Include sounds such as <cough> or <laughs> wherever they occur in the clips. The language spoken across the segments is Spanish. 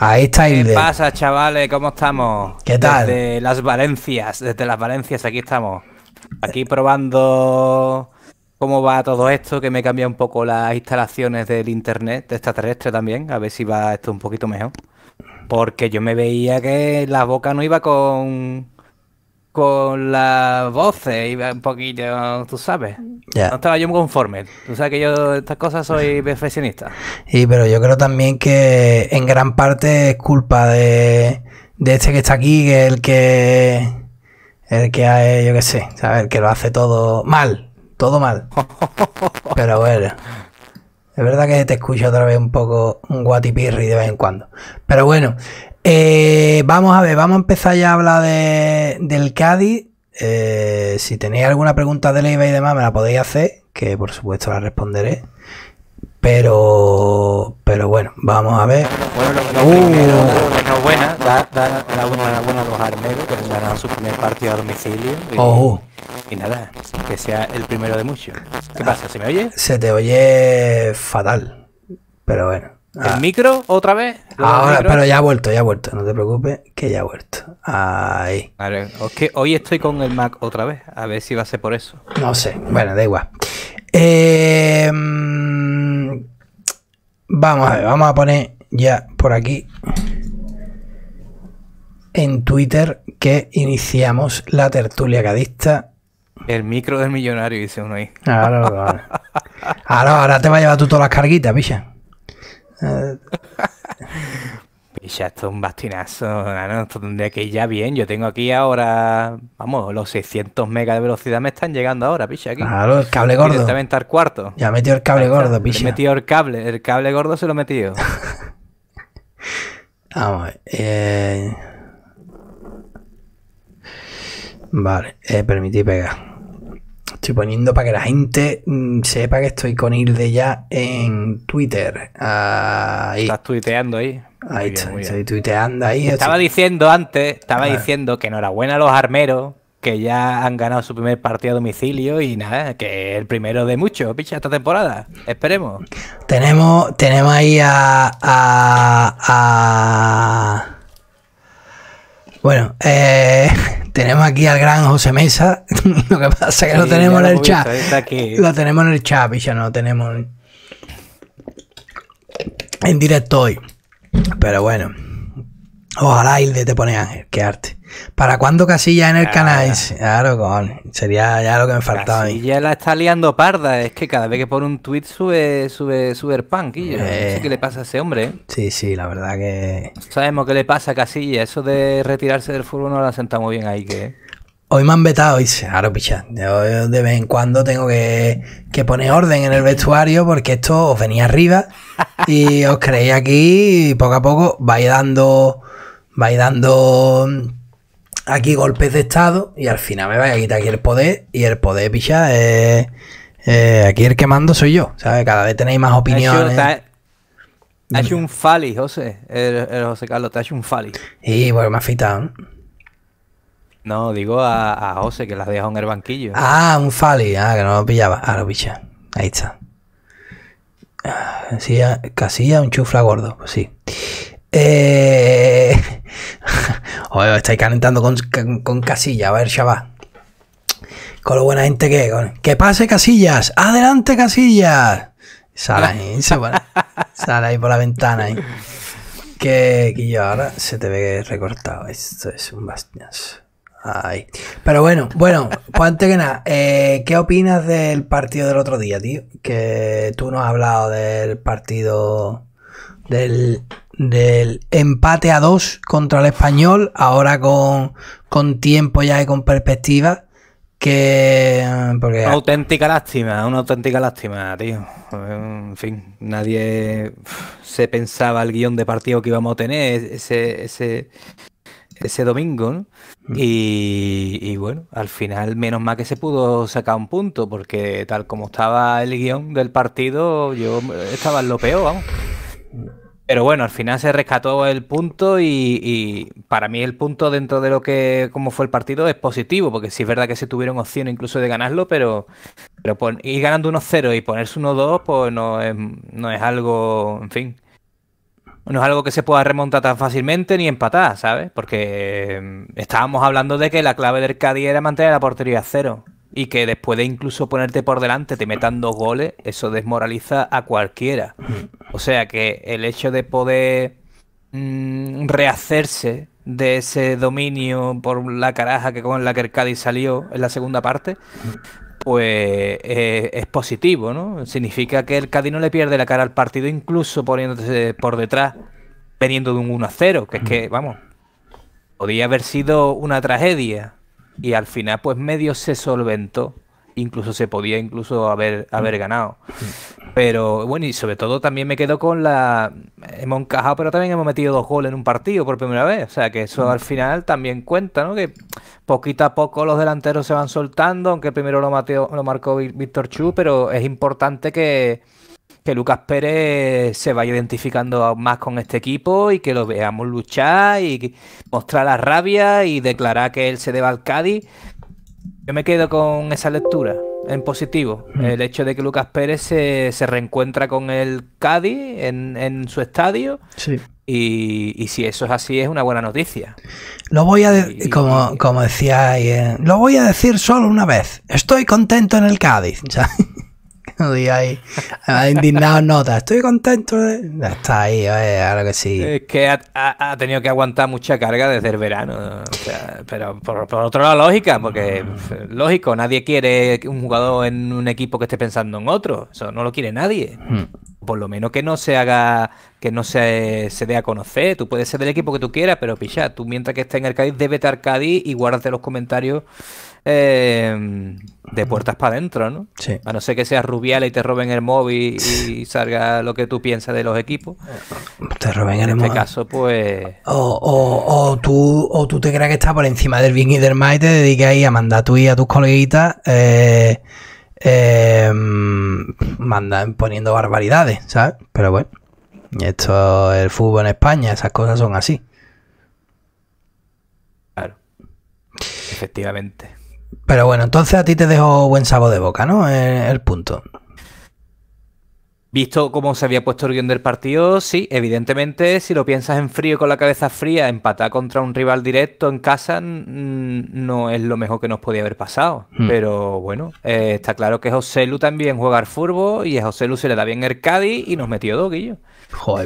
Ahí está ¿Qué pasa, chavales? ¿Cómo estamos? ¿Qué tal? Desde las Valencias, desde las Valencias, aquí estamos. Aquí probando cómo va todo esto, que me cambia un poco las instalaciones del internet de extraterrestre también, a ver si va esto un poquito mejor. Porque yo me veía que la boca no iba con con las voces y un poquito, tú sabes. No estaba yo muy conforme. Tú sabes que yo estas cosas soy <laughs> perfeccionista. Y pero yo creo también que en gran parte es culpa de, de este que está aquí, que es el que el que hay, yo qué sé, ¿sabes? que lo hace todo mal, todo mal. <laughs> Pero bueno. Es verdad que te escucho otra vez un poco un guatipirri de vez en cuando. Pero bueno, eh, vamos a ver, vamos a empezar ya a hablar de, del Cádiz. Eh, si tenéis alguna pregunta de Leiva y demás, me la podéis hacer, que por supuesto la responderé. Pero, pero bueno, vamos a ver. Bueno, lo, lo uh. primero, buena, da, da, da una buena a los armeros que ganan su primer partido a domicilio. Y, oh. y, nada, que sea el primero de muchos. ¿Qué pasa? ¿Se me oye? Se te oye fatal, pero bueno. ¿El ah. micro otra vez? Ahora, pero ya ha vuelto, ya ha vuelto. No te preocupes, que ya ha vuelto. Ahí. Vale, que hoy estoy con el Mac otra vez. A ver si va a ser por eso. No sé. Bueno, da igual. Eh, vamos a ver, vamos a poner ya por aquí en Twitter que iniciamos la tertulia cadista. El micro del millonario, dice uno ahí. Ahora, <laughs> ahora. ahora, te va a llevar tú todas las carguitas, picha. Picha, esto es un bastinazo. Esto tendría que ya bien. Yo tengo aquí ahora, vamos, los 600 megas de velocidad me están llegando ahora, picha. Aquí. Claro, el cable gordo. cuarto. Ya metió el cable gordo, picha. metió el cable. El cable gordo se lo metió. <laughs> vamos, eh... Vale, eh, permití pegar. Estoy poniendo para que la gente mm, sepa que estoy con Hilde ya en Twitter. Estás tuiteando ahí. Ahí está. estoy, tuiteando ahí. Estaba diciendo antes, estaba diciendo que enhorabuena a los armeros, que ya han ganado su primer partido a domicilio y nada, que es el primero de muchos, picha, esta temporada. Esperemos. Tenemos, tenemos ahí a... Bueno, eh, <laughs> tenemos aquí al gran José Mesa. <laughs> lo que pasa es que lo tenemos en el chat. lo tenemos en el chat, y ya no lo tenemos en directo hoy. Pero bueno, ojalá de te pone Ángel, qué arte. ¿Para cuándo Casilla en el ah. canal? Claro, con. Sería ya lo que me faltaba. Casilla la está liando parda. Es que cada vez que pone un tweet sube, sube, sube el punk. qué le pasa a ese hombre. ¿eh? Sí, sí, la verdad que. Sabemos qué le pasa a Casilla. Eso de retirarse del fútbol no lo ha sentado muy bien ahí. que Hoy me han vetado, dice, claro, picha. de vez en cuando tengo que, que, poner orden en el vestuario porque esto os venía arriba y os creéis aquí y poco a poco vais dando, vais dando aquí golpes de Estado y al final me vaya a quitar aquí el poder y el poder, picha, eh, aquí el que mando soy yo, ¿sabes? Cada vez tenéis más opiniones. Te ha, hecho un fali, José. El, José Carlos, te ha hecho un fali. Y bueno, me ha fitado, ¿no? digo a, José que las dejado en el banquillo. Ah, un fali. Ah, que no lo pillaba. Ah, lo picha. Ahí está. Ah, ah, casilla un chufla gordo. Pues sí. Eh... <laughs> Joder, estáis calentando con, con, Casilla, a ver, va. Con lo buena gente que ¡Que pase Casillas! ¡Adelante Casillas! Sal ahí, <laughs> ahí por la ventana ¿eh? Que, que yo ahora se te ve recortado. Esto es un bastñazo. Pero bueno, bueno, pues antes que nada, eh, ¿qué opinas del partido del otro día, tío? Que tú no has hablado del partido del del empate a dos contra el español, ahora con, tiempo ya y con perspectiva. Que. Una auténtica lástima, una auténtica lástima, tío. En fin, nadie se pensaba el guión de partido que íbamos a tener ese, ese, ese domingo, ¿no? Mm. Y, y, bueno, al final menos mal que se pudo sacar un punto, porque tal como estaba el guión del partido, yo estaba en lo peor, vamos. Pero bueno, al final se rescató el punto y, para mí el punto dentro de lo que como fue el partido es positivo, porque sí es verdad que se tuvieron opciones incluso de ganarlo, pero, ir ganando unos 0 y ponerse 1-2, pues no es, no es algo, en fin, no es algo que se pueda remontar tan fácilmente ni empatar, ¿sabes? Porque em, estábamos hablando de que la clave del Cádiz era mantener la portería a cero y que después de incluso ponerte por delante te metan dos goles, eso desmoraliza a cualquiera. Mm. O sea que el hecho de poder mm, rehacerse de ese dominio por la caraja que con la que el Cádiz salió en la segunda parte, pues eh, es positivo, ¿no? Significa que el Cádiz no le pierde la cara al partido incluso poniéndose por detrás, veniendo de un 1-0, que es que, mm. vamos, podía haber sido una tragedia y al final pues medio se solventó incluso se podía incluso haber, haber mm. ganado. Mm. Pero bueno, y sobre todo también me quedo con la... Hemos encajado, pero también hemos metido dos goles en un partido por primera vez. O sea, que eso mm. al final también cuenta, ¿no? Que poquito a poco los delanteros se van soltando, aunque primero lo, mateo, lo marcó Víctor Chu, pero es importante que que Lucas Pérez se vaya identificando más con este equipo y que lo veamos luchar y mostrar la rabia y declarar que él se deba al Cádiz. Yo me quedo con esa lectura en positivo. Mm. El hecho de que Lucas Pérez se, reencuentra con el Cádiz en, su estadio. Y, si eso es así, es una buena noticia. Lo voy a decir, como, eh, lo voy a decir solo una vez. Estoy contento en el Cádiz. <laughs> <laughs> y ahí, indignado nota, estoy contento. Está ahí, ahora que sí. Es que ha, tenido que aguantar mucha carga desde el verano. pero por, otro lado, lógica, porque mm. lógico, nadie quiere un jugador en un equipo que esté pensando en otro. Eso no lo quiere nadie. Mm. Por lo menos que no se haga, que no se, se dé a conocer. Tú puedes ser del equipo que tú quieras, pero picha, tú mientras que estés en el Cádiz, debes estar Cádiz y guárdate los comentarios Em, de puertas para adentro, ¿no? A no ser que seas rubial y te roben el móvil y salga lo que tú piensas de los equipos. Te roben el este móvil. En este caso, pues. O, tú, te creas que estás por encima del bien y del mal y te dediques ahí a mandar tú y a tus coleguitas. Eh, em, mandan poniendo barbaridades, ¿sabes? Pero bueno, esto el fútbol en España, esas cosas son así. Claro. Efectivamente. Pero bueno, entonces a ti te dejo buen sabor de boca, ¿no? el, punto. Visto cómo se había puesto el guión del partido, sí, evidentemente, si lo piensas en frío con la cabeza fría, empatar contra un rival directo en casa no es lo mejor que nos podía haber pasado. Hmm. Pero bueno, eh, está claro que José Lu también juega al fútbol y a José Lu se le da bien el Cádiz y nos metió dos, Guillo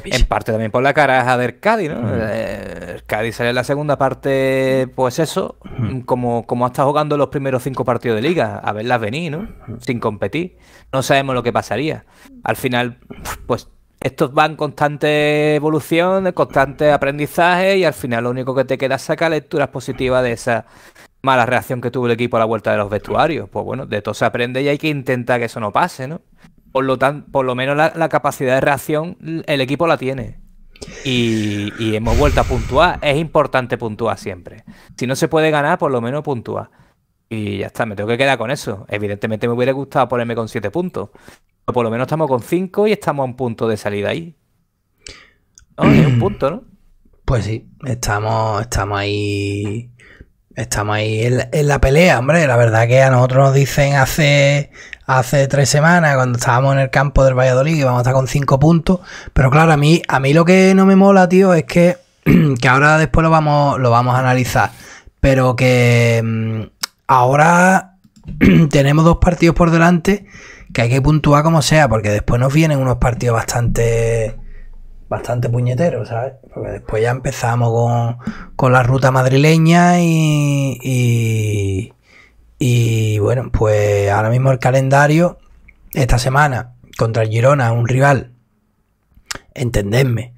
en parte también por la cara a ver Cádiz, ¿no? Mm. Eh, Cádiz sale en la segunda parte, pues eso, mm. como, como estado jugando los primeros cinco partidos de liga, a verlas venir, ¿no? Mm. Sin competir. No sabemos lo que pasaría. Al final, pues estos van constante evolución, constante aprendizaje y al final lo único que te queda es sacar lecturas positivas de esa mala reacción que tuvo el equipo a la vuelta de los vestuarios. Pues bueno, de todo se aprende y hay que intentar que eso no pase, ¿no? por lo, por lo menos la, capacidad de reacción el equipo la tiene. Y, hemos vuelto a puntuar. Es importante puntuar siempre. Si no se puede ganar, por lo menos puntuar. Y ya está, me tengo que quedar con eso. Evidentemente me hubiera gustado ponerme con 7 puntos. Pero por lo menos estamos con 5 y estamos a un punto de salida ahí. un punto, ¿no? <clears throat> Pues sí, estamos, estamos ahí. Estamos ahí en, la pelea, hombre. La verdad que a nosotros nos dicen hace hace tres semanas cuando estábamos en el campo del Valladolid y vamos a estar con cinco puntos. Pero claro, a mí, a mí lo que no me mola, tío, es que, <clears throat> que ahora después lo vamos, lo vamos a analizar. Pero que mm, ahora <clears throat> tenemos dos partidos por delante que hay que puntuar como sea, porque después nos vienen unos partidos bastante bastante puñeteros, ¿sabes? Porque después ya empezamos con, con la ruta madrileña y, y y bueno, pues ahora mismo el calendario, esta semana contra el Girona, un rival, entendedme,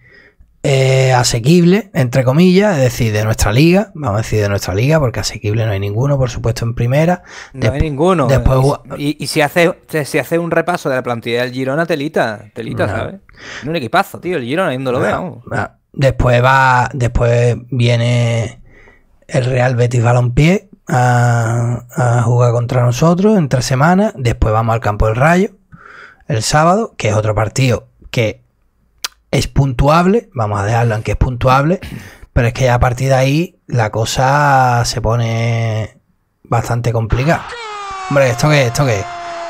eh, asequible, entre comillas, es decir, de nuestra liga, vamos a decir de nuestra liga, porque asequible no hay ninguno, por supuesto, en primera. No hay ninguno. Después, y, si hace si hace un repaso de la plantilla del Girona, telita, telita, ¿sabes? un equipazo, tío, el Girona, no lo veo... Después va, después viene el Real Betis Balompié, a, jugar contra nosotros entre semanas. Después vamos al campo del Rayo el sábado, que es otro partido que es puntuable. Vamos a dejarlo en que es puntuable. Pero es que ya a partir de ahí la cosa se pone bastante complicada. Hombre, ¿esto qué? ¿Esto qué?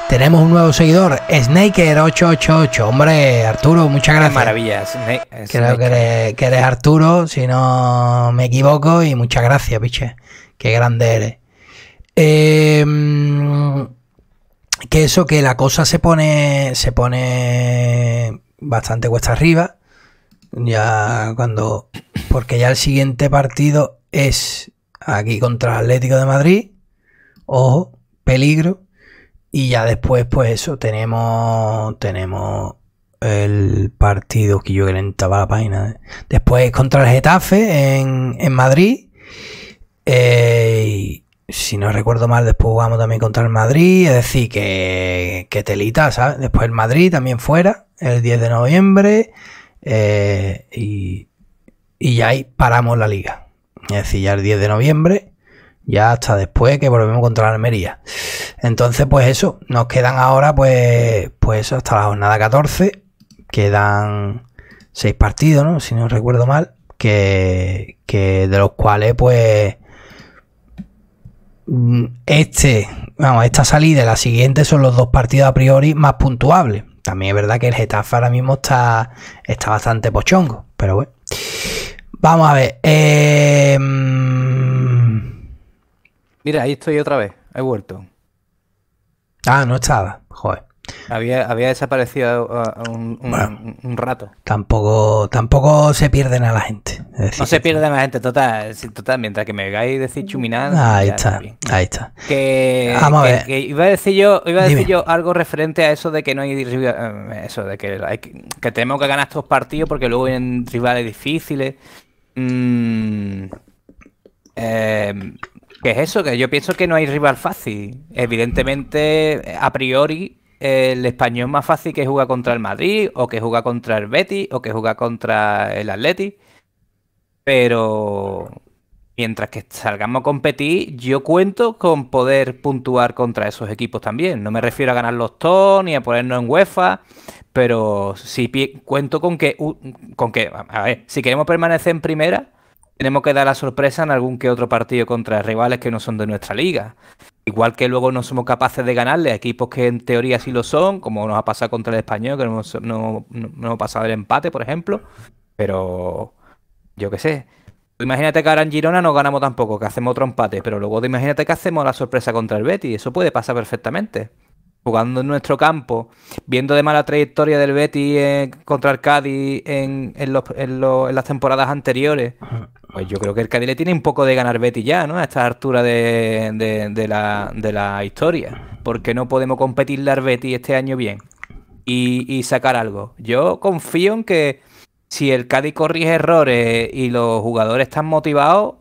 Tenemos un nuevo seguidor, Snaker888. Hombre, Arturo, muchas gracias. maravillas Creo que eres, Arturo, si no me equivoco, y muchas gracias, piche. Qué grande eres. Em, que eso, que la cosa se pone, se pone bastante cuesta arriba. Ya cuando, porque ya el siguiente partido es aquí contra Atlético de Madrid. Ojo, peligro. Y ya después, pues eso, tenemos, tenemos el partido que yo que le la página. ¿eh? Después contra el Getafe en, en Madrid. Eh, si no recuerdo mal, después jugamos también contra el Madrid, es decir, que, que telita, ¿sabes? Después el Madrid también fuera, el 10 de noviembre, eh, y, y, ya ahí paramos la liga. Es decir, ya el 10 de noviembre, ya hasta después que volvemos contra la Almería. Entonces, pues eso, nos quedan ahora, pues, pues hasta la jornada 14, quedan seis partidos, ¿no? Si no recuerdo mal, que, que de los cuales, pues Mm, este, vamos, esta salida y la siguiente son los dos partidos a priori más puntuables. También es verdad que el Getafe ahora mismo está, está bastante pochongo, pero bueno. Vamos a ver. Eh, mm. Mira, ahí estoy otra vez. He vuelto. Ah, no estaba. Joder. Había, desaparecido uh, un, rato. Tampoco, tampoco se pierden a la gente. No se pierden a la gente, total, total. Mientras que me veáis decir chuminada. Ahí está, ahí está. iba a decir yo, algo referente a eso de que no hay eh, eso, de que, tenemos que ganar estos partidos porque luego vienen rivales difíciles. Mm, eh, ¿Qué es eso? Que yo pienso que no hay rival fácil. Evidentemente, a priori, el español más fácil que juega contra el Madrid, o que juega contra el Betis, o que juega contra el Atleti. Pero mientras que salgamos a competir, yo cuento con poder puntuar contra esos equipos también. No me refiero a ganar los TON ni a ponernos en UEFA, pero si cuento con que, con que, a ver, si queremos permanecer en primera, tenemos que dar la sorpresa en algún que otro partido contra rivales que no son de nuestra liga. Igual que luego no somos capaces de ganarle a equipos que en teoría sí lo son, como nos ha pasado contra el español, que no hemos, no, pasado el empate, por ejemplo. Pero yo qué sé. Imagínate que ahora en Girona no ganamos tampoco, que hacemos otro empate, pero luego imagínate que hacemos la sorpresa contra el Betty. Eso puede pasar perfectamente. Jugando en nuestro campo, viendo de mala trayectoria del Betty eh, contra el Cádiz en, en las temporadas anteriores, pues yo creo que el Cádiz le tiene un poco de ganar Betty ya, ¿no? A esta altura de, la, historia. Porque no podemos competir la Betty este año bien y, sacar algo. Yo confío en que si el Cádiz corrige errores y los jugadores están motivados,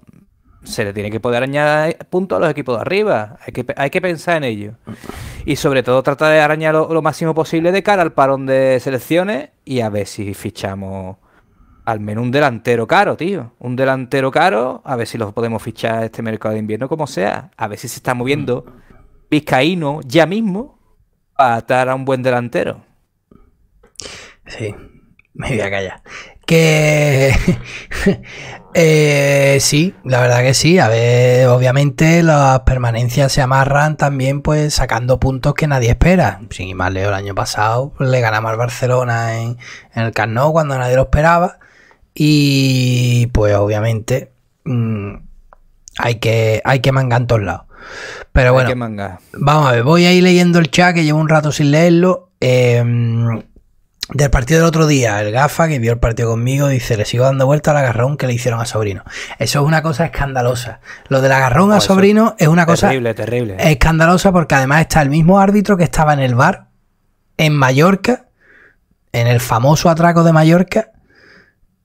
se le tiene que poder arañar puntos a los equipos de arriba. Hay que, hay que pensar en ello. Y sobre todo tratar de arañar lo máximo posible de cara al parón de selecciones y a ver si fichamos al menos un delantero caro, tío. Un delantero caro, a ver si lo podemos fichar este mercado de invierno como sea. A ver si se está moviendo mm. Vizcaíno ya mismo para atar a un buen delantero. Sí, me voy a callar. Que <laughs> eh, sí, la verdad que sí. A ver, obviamente las permanencias se amarran también, pues sacando puntos que nadie espera. Sin ir más leo, el año pasado le ganamos al Barcelona en, el Camp cuando nadie lo esperaba. Y pues obviamente mm, hay, que, hay que manga en todos lados. Pero bueno, vamos a ver, voy a ir leyendo el chat que llevo un rato sin leerlo. Em, del partido del otro día, el gafa que vio el partido conmigo dice, le sigo dando vuelta al agarrón que le hicieron a Sobrino. Eso es una cosa escandalosa. Lo del agarrón oh, a Sobrino es una cosa terrible, cosa terrible. escandalosa porque además está el mismo árbitro que estaba en el bar en Mallorca, en el famoso atraco de Mallorca,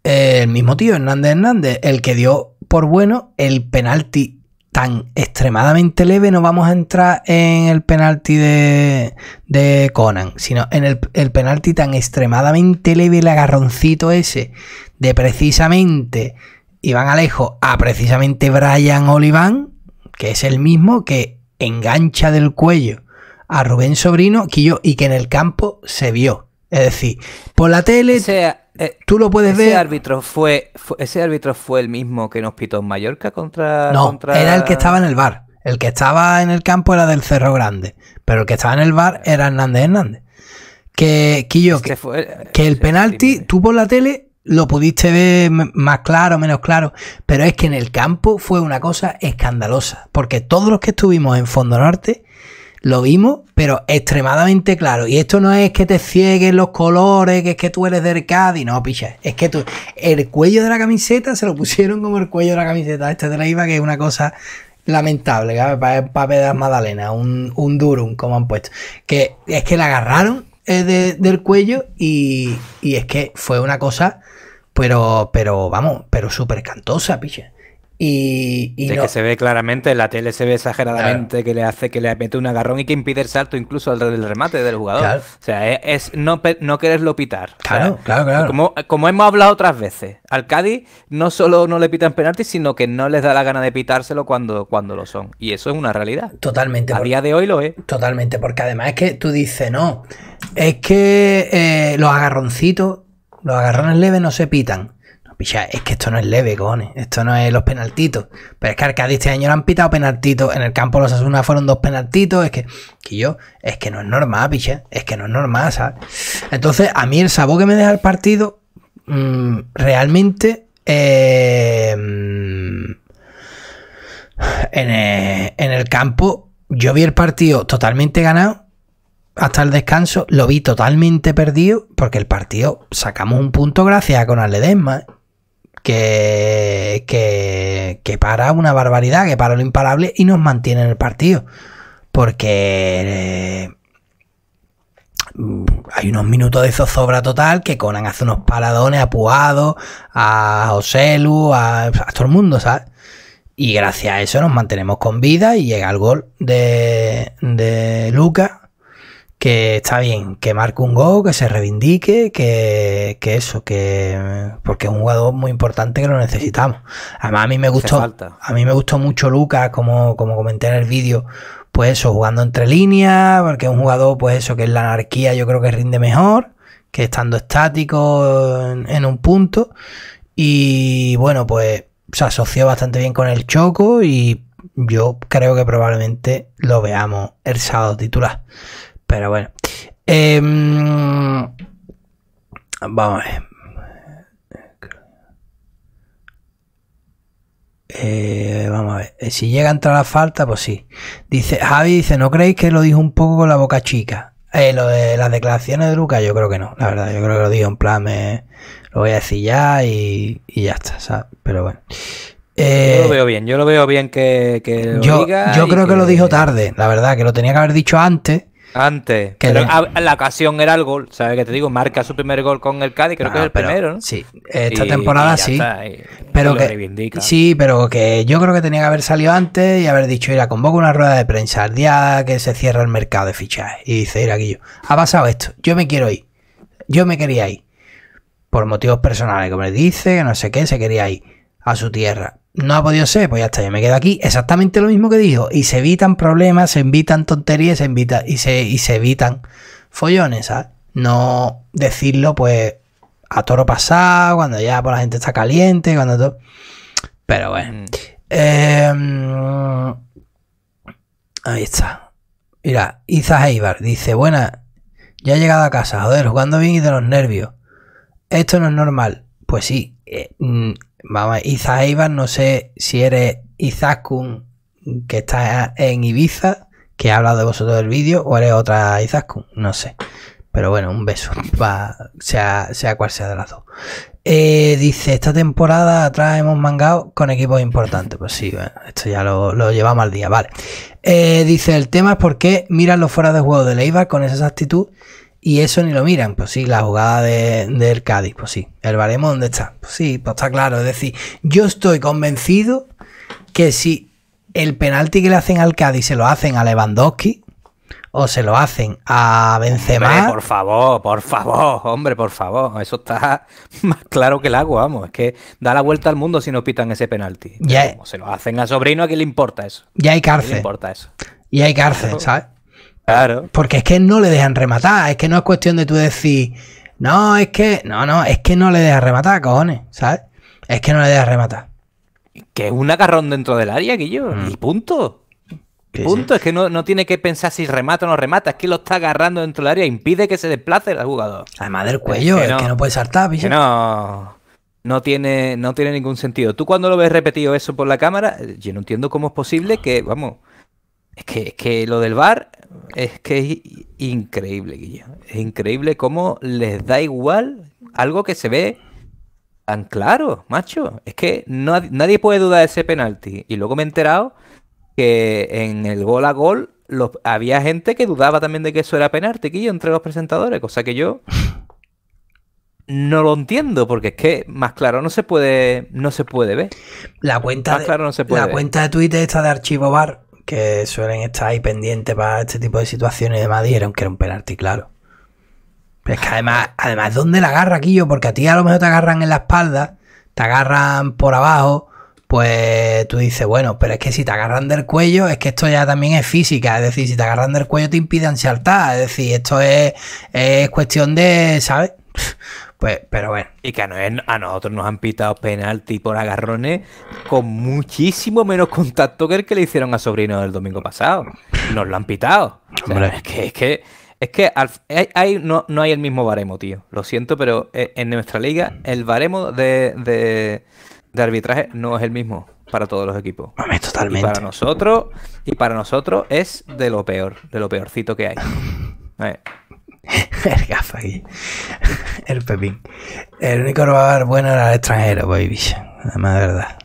el mismo tío, Hernández Hernández, el que dio por bueno el penalti tan extremadamente leve, no vamos a entrar en el penalti de, de Conan, sino en el, penalti tan extremadamente leve, el agarroncito ese, de precisamente Iván Alejo a precisamente Brian Oliván, que es el mismo que engancha del cuello a Rubén Sobrino, yo y que en el campo se vio. Es decir, por la tele... Eh, tú lo puedes ese ver. Árbitro fue, ese árbitro fue el mismo que nos pitó en Mallorca contra. No, era el que estaba en el bar. El que estaba en el campo era del Cerro Grande, pero el que estaba en el bar era Hernández Hernández. Que, Quillo, este que, eh, que, el penalti, tú por la tele lo pudiste ver más claro, menos claro, pero es que en el campo fue una cosa escandalosa, porque todos los que estuvimos en Fondo Norte lo vimos, pero extremadamente claro. Y esto no es que te cieguen los colores, que es que tú eres del Cádiz, no, picha. Es que tú, el cuello de la camiseta se lo pusieron como el cuello de la camiseta. Este de la IVA, que es una cosa lamentable, para papel de Magdalena, un, un durum, como han puesto. Que es que la agarraron eh, del cuello y, es que fue una cosa, pero, pero vamos, pero súper cantosa, picha. Y, que se ve claramente, la tele se ve exageradamente que le hace que le mete un agarrón y que impide el salto incluso al del remate del jugador. O sea, es, no, no, quererlo pitar. Claro, claro, claro. Como, hemos hablado otras veces, al Cádiz no solo no le pitan penaltis, sino que no les da la gana de pitárselo cuando, cuando lo son. Y eso es una realidad. Totalmente. A día de hoy lo es. Totalmente, porque además es que tú dices, no, es que eh, los agarroncitos, los agarrones leves no se pitan picha, es que esto no es leve, cojones. Esto no es los penaltitos. Pero es que a este año le han pitado penaltitos. En el campo los Asuna fueron dos penaltitos. Es que, yo, es que no es normal, picha. Es que no es normal, ¿sabes? Entonces, a mí el sabor que me deja el partido, mm, realmente. Eh, mm, en, el, campo, yo vi el partido totalmente ganado hasta el descanso, lo vi totalmente perdido porque el partido sacamos un punto gracias a Conal que, para una barbaridad, que para lo imparable y nos mantiene en el partido. Porque eh, hay unos minutos de zozobra total que Conan hace unos paradones a Puado, a Oselu, a, todo el mundo, ¿sabes? Y gracias a eso nos mantenemos con vida y llega el gol de, de Lucas que está bien, que marque un gol, que se reivindique, que, eso, que porque es un jugador muy importante que lo necesitamos. Además a mí me gustó, a mí me gustó mucho Lucas, como, como comenté en el vídeo, pues eso, jugando entre líneas, porque es un jugador, pues eso, que en la anarquía, yo creo que rinde mejor, que estando estático en un punto. Y bueno, pues se asoció bastante bien con el Choco y yo creo que probablemente lo veamos el sábado titular. Pero bueno. Em, vamos a ver. Eh, vamos a ver. Eh, si llega a entrar la falta, pues sí. Dice, Javi dice, ¿no creéis que lo dijo un poco con la boca chica? Eh, lo de las declaraciones de Lucas, yo creo que no, la verdad, yo creo que lo dijo en plan, lo voy a decir ya y, ya está, Pero bueno. yo lo veo bien, yo lo veo bien que, yo, yo creo que, lo dijo tarde, la verdad, que lo tenía que haber dicho antes antes. pero la ocasión era el gol, ¿sabes que te digo? Marca su primer gol con el Cádiz, creo que es el ah, primero, ¿no? Sí, esta temporada sí. pero que, sí, pero que yo creo que tenía que haber salido antes y haber dicho, mira, convoco una rueda de prensa al día que se cierra el mercado de fichajes. Y dice, mira, Guillo, ha pasado esto, yo me quiero ir, yo me quería ir. Por motivos personales, como le dice, no sé qué, se quería ir a su tierra no ha podido ser, pues ya está, yo me quedo aquí. Exactamente lo mismo que dijo. Y se evitan problemas, se evitan tonterías, se evita, y, se, y se evitan follones, ¿sabes? No decirlo, pues, a toro pasado, cuando ya por pues, la gente está caliente, cuando todo. Pero bueno. Mm. Em, ahí está. Mira, Iza Eibar dice, buena, ya he llegado a casa, joder, jugando bien y de los nervios. Esto no es normal. Pues sí, eh, mm, Vamos, Iza Eibar, no sé si eres Kun, que está en Ibiza, que ha hablado de vosotros del vídeo, o eres otra Kun, no sé. Pero bueno, un beso, <laughs> va, sea, cual sea de las dos. Eh, dice, esta temporada atrás hemos mangado con equipos importantes. Pues sí, esto ya lo, llevamos al día, vale. Eh, dice, el tema es por qué miran los fuera de juego de Leiva con esa actitud y eso ni lo miran, pues sí, la jugada de, del Cádiz, pues sí. El baremo, ¿dónde está? Pues sí, pues está claro. Es decir, yo estoy convencido que si el penalti que le hacen al Cádiz se lo hacen a Lewandowski o se lo hacen a Benzema. por favor, por favor, hombre, por favor. Eso está <laughs> más claro que el agua, vamos. Es que da la vuelta al mundo si no pitan ese penalti. Ya se lo hacen a sobrino, ¿a qué le importa eso? Ya hay cárcel. importa eso? Y hay cárcel, ¿sabes? Claro. Porque es que no le dejan rematar. Es que no es cuestión de tú decir, no, es que, no, no, es que no le dejan rematar, cojones, ¿sabes? Es que no le dejan rematar. Que es un agarrón dentro del área, Guillo. Mm. Y punto. Y punto. Es que no, tiene que pensar si remata o no remata. Es que lo está agarrando dentro del área. Impide que se desplace el jugador. Además del cuello, es que, no, puede saltar, no. No tiene, no tiene ningún sentido. Tú cuando lo ves repetido eso por la cámara, yo no entiendo cómo es posible que, vamos, es que, lo del bar es que es increíble, Guillo. Es increíble cómo les da igual algo que se ve tan claro, macho. Es que nadie puede dudar de ese penalti. Y luego me he enterado que en el gol a gol había gente que dudaba también de que eso era penalti, Guillo, entre los presentadores, cosa que yo no lo entiendo porque es que más claro no se puede no se puede ver. La cuenta de, la cuenta de Twitter está de archivo bar que suelen estar ahí pendientes para este tipo de situaciones y demás, dijeron que era un penalti, claro. Pero es que además, además, ¿dónde la agarra, yo? Porque a ti a lo mejor te agarran en la espalda, te agarran por abajo, pues tú dices, bueno, pero es que si te agarran del cuello, es que esto ya también es física, es decir, si te agarran del cuello te impiden saltar, es decir, esto es, es cuestión de, ¿sabes? Pues, pero bueno. Y que a, nosotros nos han pitado penalti por agarrones con muchísimo menos contacto que el que le hicieron a Sobrino el domingo pasado. Nos lo han pitado. es que, es que, no, hay el mismo baremo, tío. Lo siento, pero eh, en nuestra liga el baremo de, arbitraje no es el mismo para todos los equipos. totalmente. para nosotros, y para nosotros es de lo peor, de lo peorcito que hay. ver. <laughs> Eh, <laughs> el gafa aquí. <laughs> El pepín. El único robador bueno era el extranjero, baby. Además, de verdad.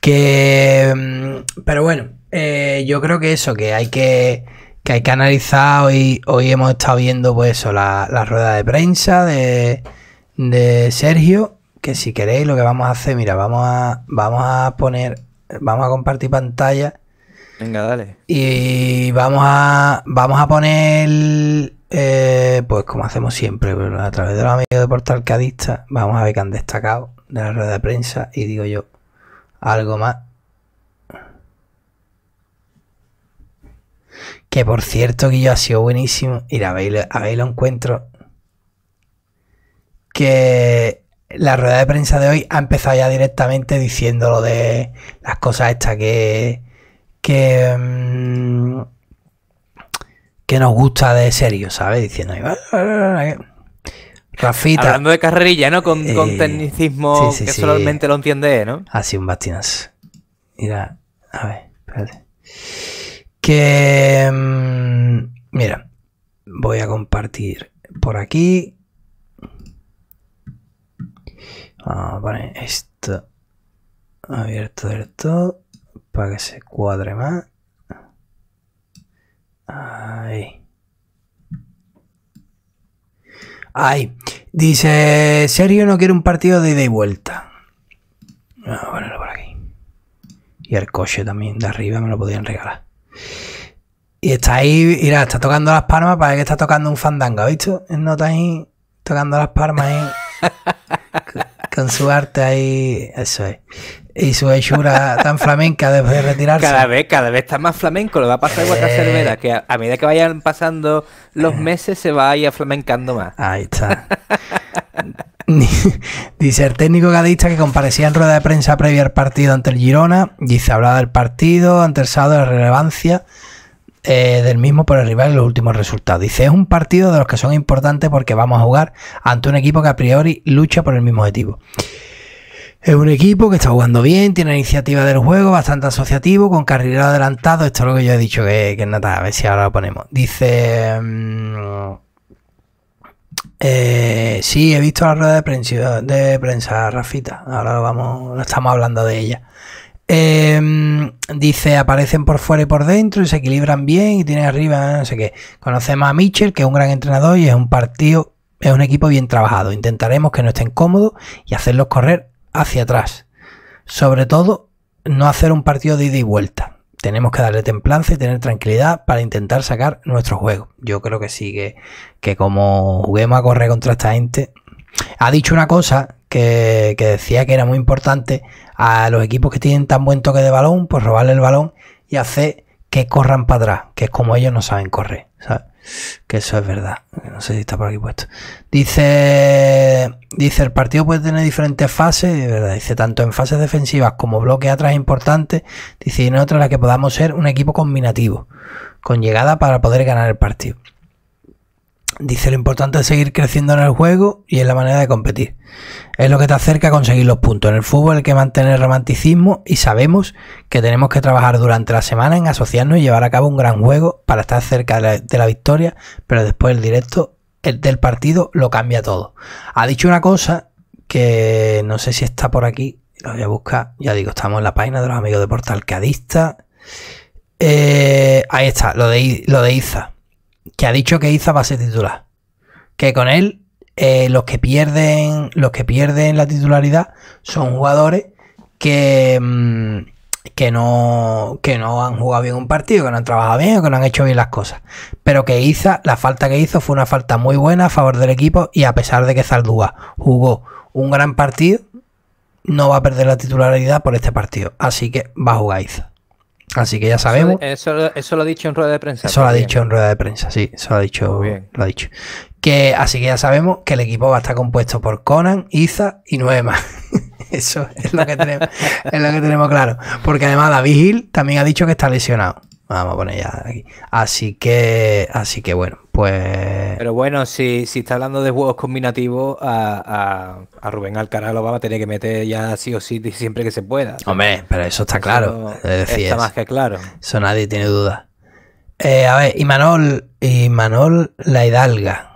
Que. Mm, pero bueno, eh, yo creo que eso, que hay que. hay analizar. Hoy, hemos estado viendo, pues eso, la, la rueda de prensa de, de Sergio. Que si queréis, lo que vamos a hacer, mira, vamos a, vamos a poner. Vamos a compartir pantalla. Venga, dale. Y vamos a, vamos a poner pues como hacemos siempre, a través de los amigos de Portal Cadista, vamos a ver que han destacado de la rueda de prensa y digo yo, algo más. Que por cierto, que yo ha sido buenísimo. Ir a ver, lo encuentro. Que la rueda de prensa de hoy ha empezado ya directamente diciendo lo de las cosas estas que. que. Mm, que nos gusta de serio, ¿sabes? Diciendo, ahí... Rafita. Hablando de carrerilla, ¿no? Con, eh, tecnicismo que solamente lo entiende, ¿no? Así un bastinazo. Mira, a ver, espérate. Que. Mm, mira, voy a compartir por aquí. Vamos a poner esto abierto del todo para que se cuadre más. Ay. Ay. Dice, serio no quiere un partido de ida y vuelta. Ah, ponerlo por aquí. Y el coche también de arriba me lo podían regalar. Y está ahí, mira, está tocando las palmas, para que está tocando un fandango, ¿visto? No está ahí tocando las palmas ahí. <laughs> con su arte ahí, eso es y su hechura tan flamenca después de retirarse. Cada vez, cada vez está más flamenco, Lo va a pasar igual que eh. a Cervera, que a, medida que vayan pasando los eh. meses se va a ir flamencando más. Ahí está. dice el técnico gadista que comparecía en rueda de prensa previa al partido ante el Girona. Dice, hablaba del partido, ante el sábado, de la relevancia eh, del mismo por el rival y los últimos resultados. Dice, es un partido de los que son importantes porque vamos a jugar ante un equipo que a priori lucha por el mismo objetivo. Es un equipo que está jugando bien, tiene iniciativa del juego, bastante asociativo, con carril adelantado. Esto es lo que yo he dicho que, es nada, a ver si ahora lo ponemos. Dice. Mm, eh, sí, he visto la rueda de prensa, de prensa, Rafita. Ahora lo vamos, estamos hablando de ella. Eh, mm, dice, aparecen por fuera y por dentro y se equilibran bien y tienen arriba, no sé qué. Conocemos a Mitchell, que es un gran entrenador y es un partido, es un equipo bien trabajado. Intentaremos que no estén cómodos y hacerlos correr hacia atrás. Sobre todo, no hacer un partido de ida y vuelta. Tenemos que darle templanza y tener tranquilidad para intentar sacar nuestro juego. Yo creo que sí, que, como juguemos a correr contra esta gente. Ha dicho una cosa que, que decía que era muy importante a los equipos que tienen tan buen toque de balón, pues robarle el balón y hacer que corran para atrás, que es como ellos no saben correr que eso es verdad. No sé si está por aquí puesto. Dice, dice el partido puede tener diferentes fases, ¿verdad? Dice tanto en fases defensivas como bloque atrás importantes Dice y en otras la que podamos ser un equipo combinativo, con llegada para poder ganar el partido. Dice, lo importante es seguir creciendo en el juego y en la manera de competir. Es lo que te acerca a conseguir los puntos. En el fútbol hay que mantener romanticismo y sabemos que tenemos que trabajar durante la semana en asociarnos y llevar a cabo un gran juego para estar cerca de la, victoria, pero después el directo del partido lo cambia todo. Ha dicho una cosa que no sé si está por aquí, lo voy a buscar, ya digo, estamos en la página de los amigos de Portal Cadista. Eh, ahí está, lo de, lo de Iza que ha dicho que Iza va a ser titular. Que con él eh, los, que pierden, los que pierden la titularidad son jugadores que, mm, que, no, que no han jugado bien un partido, que no han trabajado bien o que no han hecho bien las cosas. Pero que Iza, la falta que hizo fue una falta muy buena a favor del equipo y a pesar de que Zaldúa jugó un gran partido, no va a perder la titularidad por este partido. Así que va a jugar Iza. Así que ya sabemos. Eso, lo ha dicho en rueda de prensa. Eso lo ha dicho en rueda de prensa, sí. Eso lo ha dicho. Bien. Lo ha dicho. Que, así que ya sabemos que el equipo va a estar compuesto por Conan, Iza y nueve más. <laughs> eso es lo, que tenemos, <laughs> es lo que tenemos claro. Porque además David Hill también ha dicho que está lesionado. Vamos a poner ya aquí. Así que, así que bueno, pues... Pero bueno, si, está hablando de juegos combinativos, a, a, a, Rubén Alcaraz lo va a tener que meter ya sí o sí siempre que se pueda. Hombre, pero eso está claro. Eso está más que claro. Eso nadie tiene duda. Eh, a ver, y Manol, y la Hidalga.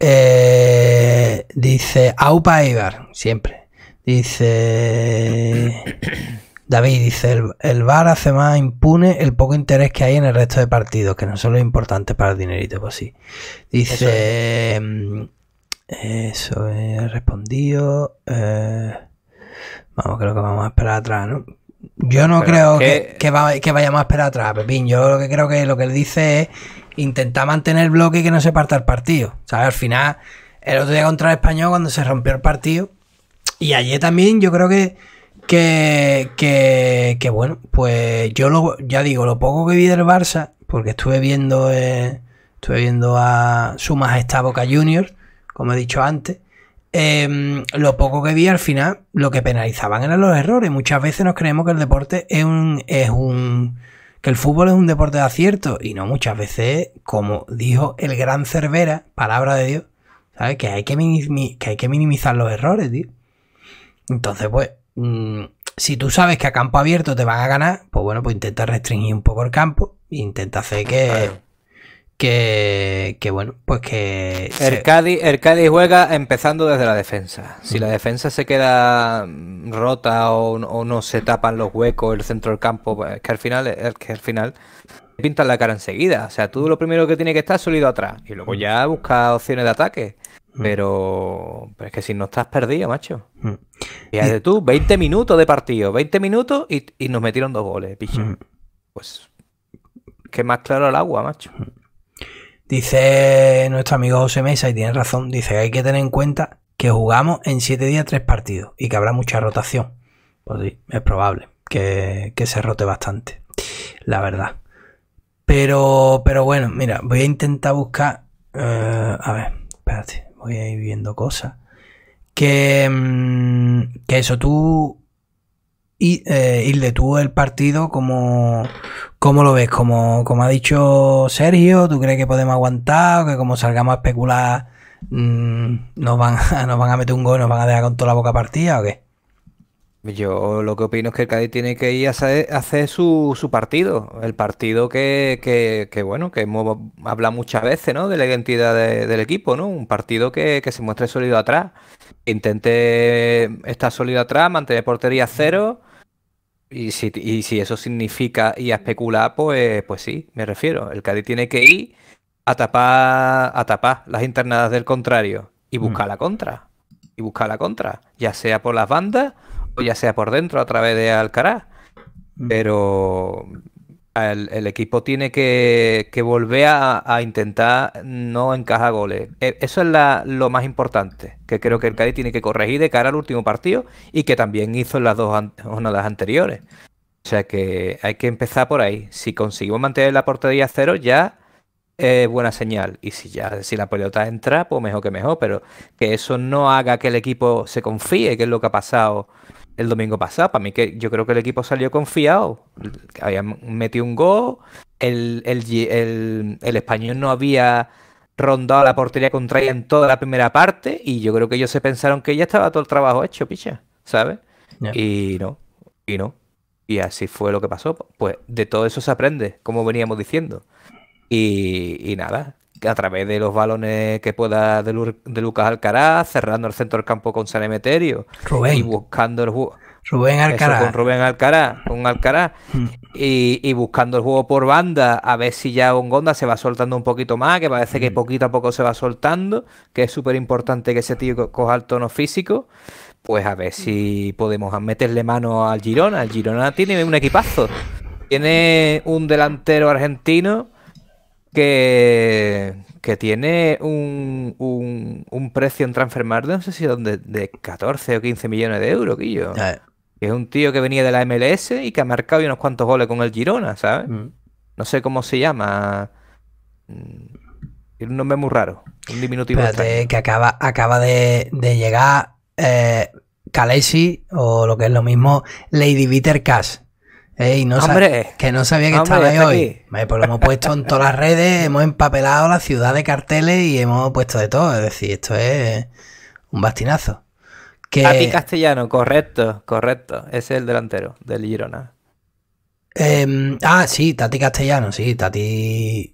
Eh, dice Aupa Ibar, siempre. Dice... <coughs> David dice, el, VAR hace más impune el poco interés que hay en el resto de partidos, que no solo es importante para el dinerito, pues sí. Dice, eso em, es, respondido. Eh, vamos, creo que vamos a esperar atrás, ¿no? Yo no creo que, que, vayamos a esperar atrás, Pepín. Yo lo que creo que lo que él dice es intentar mantener el bloque y que no se parta el partido. ¿Sabes? Al final, el otro día contra el español, cuando se rompió el partido, y ayer también, yo creo que que, que, que bueno, pues yo lo, ya digo, lo poco que vi del Barça, porque estuve viendo, eh, estuve viendo a su majestad Boca Juniors, como he dicho antes, em, lo poco que vi al final, lo que penalizaban eran los errores. Muchas veces nos creemos que el deporte es un, es un. que el fútbol es un deporte de acierto. Y no, muchas veces, como dijo el gran Cervera, palabra de Dios, ¿sabes? Que hay que, que hay que minimizar los errores, tío. Entonces, pues, Mm, si tú sabes que a campo abierto te van a ganar, pues bueno, pues intenta restringir un poco el campo, intenta hacer que... Que, que, bueno, pues que... El Cádiz, juega empezando desde la defensa. Si mm. la defensa se queda mm, rota o, no se tapan los huecos, el centro del campo, pues es que al final, que al final pintan la cara enseguida. O sea, tú lo primero que tiene que estar es atrás y luego ya busca opciones de ataque. Mm. Pero, es que si no estás perdido, macho. Mm. y de tú, 20 minutos de partido, 20 minutos y, nos metieron dos goles, mm. Pues, que más claro el agua, macho. Dice nuestro amigo José Mesa, y tiene razón, dice que hay que tener en cuenta que jugamos en 7 días 3 partidos y que habrá mucha rotación. Pues sí, es probable que, se rote bastante, la verdad. Pero, pero bueno, mira, voy a intentar buscar... Eh, a ver, espérate, voy a viendo cosas. Mm, que, eso tú, y, eh, de tú el partido, como cómo lo ves? Como, como ha dicho Sergio, ¿tú crees que podemos aguantar? o Que como salgamos a especular, mm, nos, van a, <laughs> nos van a meter un gol, nos van a dejar con toda la boca partida o qué? Yo lo que opino es que el Cádiz tiene que ir a hacer, su, su, partido, el partido que, que, bueno, que hemos hablado muchas veces, ¿no? De la identidad del equipo, ¿no? Un partido que, se muestre sólido atrás, intente estar sólido atrás, mantener portería cero, y si, y si eso significa ir a especular, pues, pues sí, me refiero. El Cádiz tiene que ir a tapar, a tapar las internadas del contrario y buscar mm. la contra, y buscar la contra, ya sea por las bandas ya sea por dentro a través de Alcaraz. Mm. Pero el, equipo tiene que, volver a, intentar no encajar goles. E, eso es lo más importante, que creo que el Cádiz tiene que corregir de cara al último partido y que también hizo en las dos anteriores. O sea que hay que empezar por ahí. Si conseguimos mantener la portería cero, ya es buena señal. Y si ya si la pelota entra, pues mejor que mejor. Pero que eso no haga que el equipo se confíe, que es lo que ha pasado el domingo pasado. Para mí que yo creo que el equipo salió confiado. Habían metido un gol. El, el, español no había rondado la portería contra ella en toda la primera parte. Y yo creo que ellos se pensaron que ya estaba todo el trabajo hecho, picha. ¿Sabes? Y no. Y no. Y así fue lo que pasó. Pues de todo eso se aprende, como veníamos diciendo. Y, y nada, a través de los balones que pueda de, Lucas Alcaraz, cerrando el centro del campo con San Emeterio y buscando el juego. Rubén Alcaraz. con Rubén Alcaraz, con Alcaraz. Mm. Y, buscando el juego por banda, a ver si ya Gonda se va soltando un poquito más, que parece que mm. poquito a poco se va soltando, que es súper importante que ese tío coja el tono físico. Pues a ver si podemos meterle mano al Girona. El Girona tiene un equipazo. Tiene un delantero argentino que, tiene un, precio en transfer no sé si donde, de 14 o 15 millones de euros, Guillo. es un tío que venía de la MLS y que ha marcado unos cuantos goles con el Girona, ¿sabes? Mm. No sé cómo se llama. Mm, tiene un nombre muy raro. Un diminutivo. Espérate, que acaba, acaba de, llegar eh, o lo que es lo mismo, Lady Bitter Cash que no sabía que estaba hoy. Pues lo hemos puesto en todas las redes, <laughs> hemos empapelado la ciudad de carteles y hemos puesto de todo. Es decir, esto es un bastinazo. Tati Castellano, correcto, correcto. Ese es el delantero del Girona. Em, ah, sí, Tati Castellano, sí, Tati.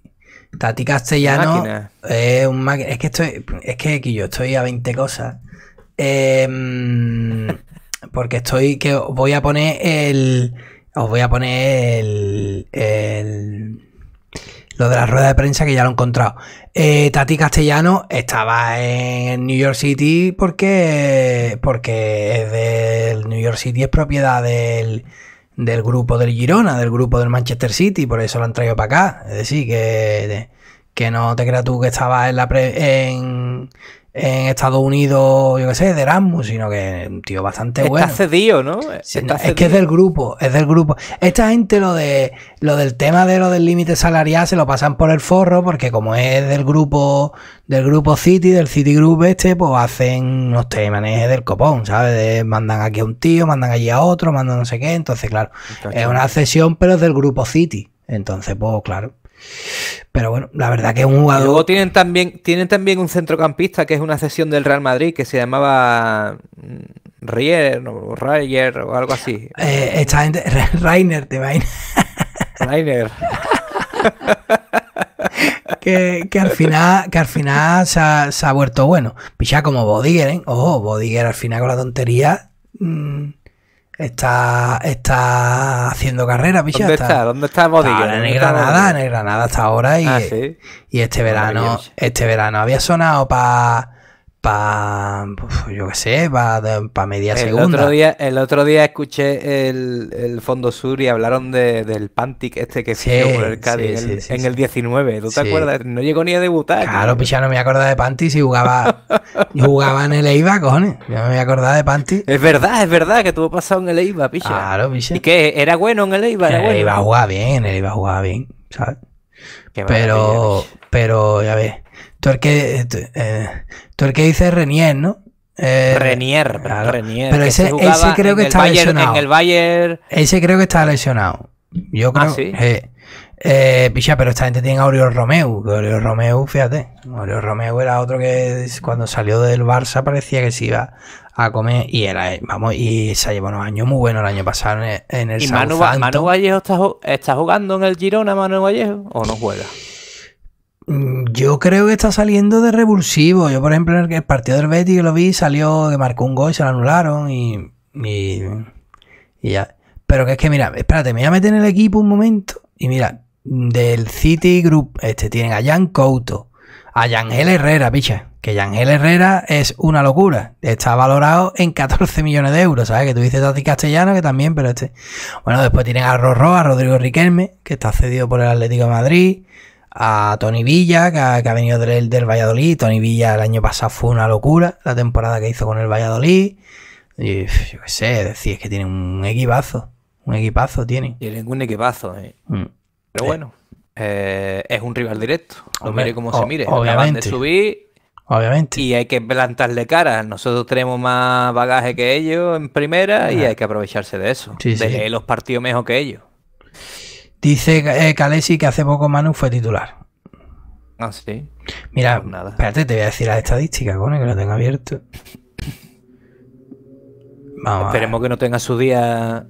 Tati Castellano. es un es que estoy. Es que yo estoy a 20 cosas. Em, porque estoy. que Voy a poner el os voy a poner el, lo de la rueda de prensa que ya lo he encontrado. Eh, Tati Castellano estaba en New York City porque, porque es del New York City es propiedad del, grupo del Girona, del grupo del Manchester City, por eso lo han traído para acá. Es decir, que, que no te creas tú que estaba en la en, en Estados Unidos, yo qué sé, de Erasmus, sino que un tío bastante bueno. Está cedido, ¿no? es que es del grupo, es del grupo. Esta gente lo de lo del tema de lo del límite salarial se lo pasan por el forro, porque como es del grupo, del grupo City, del City Group este, pues hacen los temas del copón, ¿sabes? mandan aquí a un tío, mandan allí a otro, mandan no sé qué, entonces claro, es una cesión, pero es del grupo City. Entonces, pues claro. Pero bueno, la verdad que es un jugador. Luego tienen también, tienen también un centrocampista que es una sesión del Real Madrid que se llamaba mm, Rier o Rayer o algo así. Eh, esta <laughs> Rainer te vain. Rainer. <laughs> que, al final, que al final se ha, vuelto bueno. Picha como Bodiger, ¿eh? Ojo, Bodiger al final con la tontería. Mm, Está, está haciendo carrera, picha. ¿Dónde está? ¿Dónde está Está en el Granada, en el Granada hasta ahora y, ah, ¿sí? y este verano, este verano había sonado para pa yo qué sé, para pa media el segunda. día, el otro día escuché el, Fondo Sur y hablaron de, del Pantic este que sí, por el Cádiz en, el 19. ¿Tú te acuerdas? No llegó ni a debutar. Claro, picha, no me acordaba de Pantic si jugaba, <laughs> jugaba en el EIBA, cojones. Yo no me acordaba de Pantic. Es verdad, es verdad que tuvo pasado en el EIBA, picha. Claro, picha. ¿Y que ¿Era bueno en el EIBA? en el bueno. jugaba bien, en el EIBA jugaba bien, ¿sabes? pero, pero, ya ves Tú el que, eh, eh tú Renier, ¿no? Eh, Renier, Renier, Pero ese, creo que está lesionado. En el Bayern... Ese creo que está lesionado. Yo ah, creo. Ah, ¿sí? Eh, eh, picha, pero esta gente tiene a Oriol Romeu. Oriol Romeu, fíjate. Oriol Romeu era otro que cuando salió del Barça parecía que se iba a comer. Y era, eh, vamos, y se llevó unos años muy buenos el año pasado en el, en el Y Vallejo está, jugando en el Girona, Manu Vallejo, o no juega. Mm, yo creo que está saliendo de revulsivo. Yo, por ejemplo, en el partido del Betis que lo vi, salió que marcó un gol y se lo anularon y, y, ya. Pero que es que, mira, espérate, me voy a meter en el equipo un momento y mira, del City Group, este tienen a Jan Couto, a Yangel Herrera, picha. Que Yangel Herrera es una locura. Está valorado en 14 <laughs> millones de euros, ¿sabes? Que tú dices Tati Castellano, que también, pero este. Bueno, después tienen a Rorro, a Rodrigo Riquelme, que está cedido por el Atlético de Madrid a Tony Villa, que ha, venido del, del, Valladolid. Tony Villa el año pasado fue una locura, la temporada que hizo con el Valladolid. Y, yo qué sé, decir, es que tiene un equipazo. Un equipazo tiene. Tiene un equipazo, eh. mm. Pero bueno, eh, es un rival directo. Lo mire como se mire. Obviamente. subir. Obviamente. Y hay que plantarle cara. Nosotros tenemos más bagaje que ellos en primera y ah. hay que aprovecharse de eso. de los partidos mejor que ellos. Dice eh, Kalesi que hace poco Manu fue titular. Ah, sí. Mira, pues espérate, te voy a decir las estadísticas, que lo tengo abierto. Esperemos que no tenga su día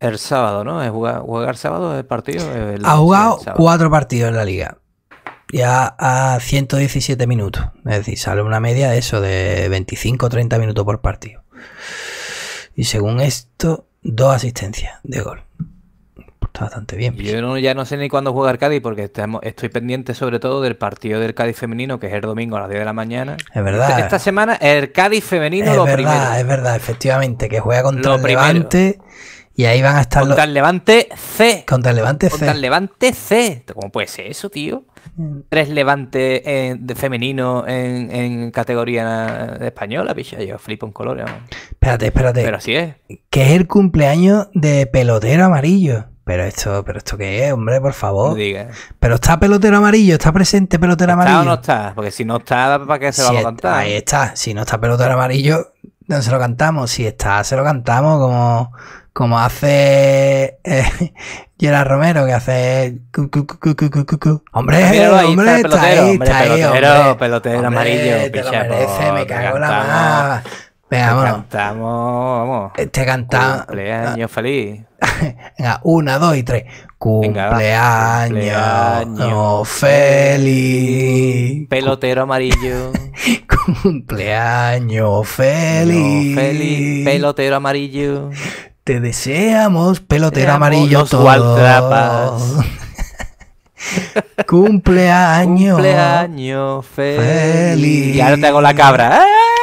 el sábado, ¿no? ¿Es jugar, sábado el partido? ha jugado cuatro partidos en la liga. Ya a 117 minutos. Es decir, sale una media de eso, de 25 o 30 minutos por partido. Y según esto, dos asistencias de gol bastante bien. Pues yo ya no sé ni cuándo juega el Cádiz porque estoy pendiente sobre todo del partido del Cádiz femenino que es el domingo a las 10 de la mañana. Es verdad. Esta, semana el Cádiz femenino es verdad, Es verdad, efectivamente, que juega contra el Levante y ahí van a estar contra el Levante C. Contra el Levante C. Contra el Levante C. ¿Cómo puede ser eso, tío? Mm. Tres Levantes eh, de femenino en, categoría española, picha. Yo flipo en colores. Espérate, espérate. Pero así es. Que es el cumpleaños de pelotero amarillo pero esto, pero esto qué es, hombre, por favor. diga. Pero está pelotero amarillo, está presente pelotero amarillo. o no está? Porque si no está, ¿para qué se lo vamos a cantar? Ahí está, si no está pelotero amarillo, no se lo cantamos. Si está, se lo cantamos como, como hace eh, <laughs> Gerard Romero, que hace... hombre, hombre, está, pelotero, ahí, está ahí, pelotero, pelotero, amarillo. Te lo me cago la mano. Venga, te cantamos, vamos. Eh, te cantamos. Cumpleaños feliz. <laughs> Venga, una, dos y tres. Cumpleaños, feliz. Pelotero amarillo. <laughs> cumpleaños feliz. feliz. Pelotero amarillo. Te deseamos, pelotero amarillo, todo. <laughs> cumpleaños. Cumpleaños feliz. Y ahora te hago la cabra. ¡Eh!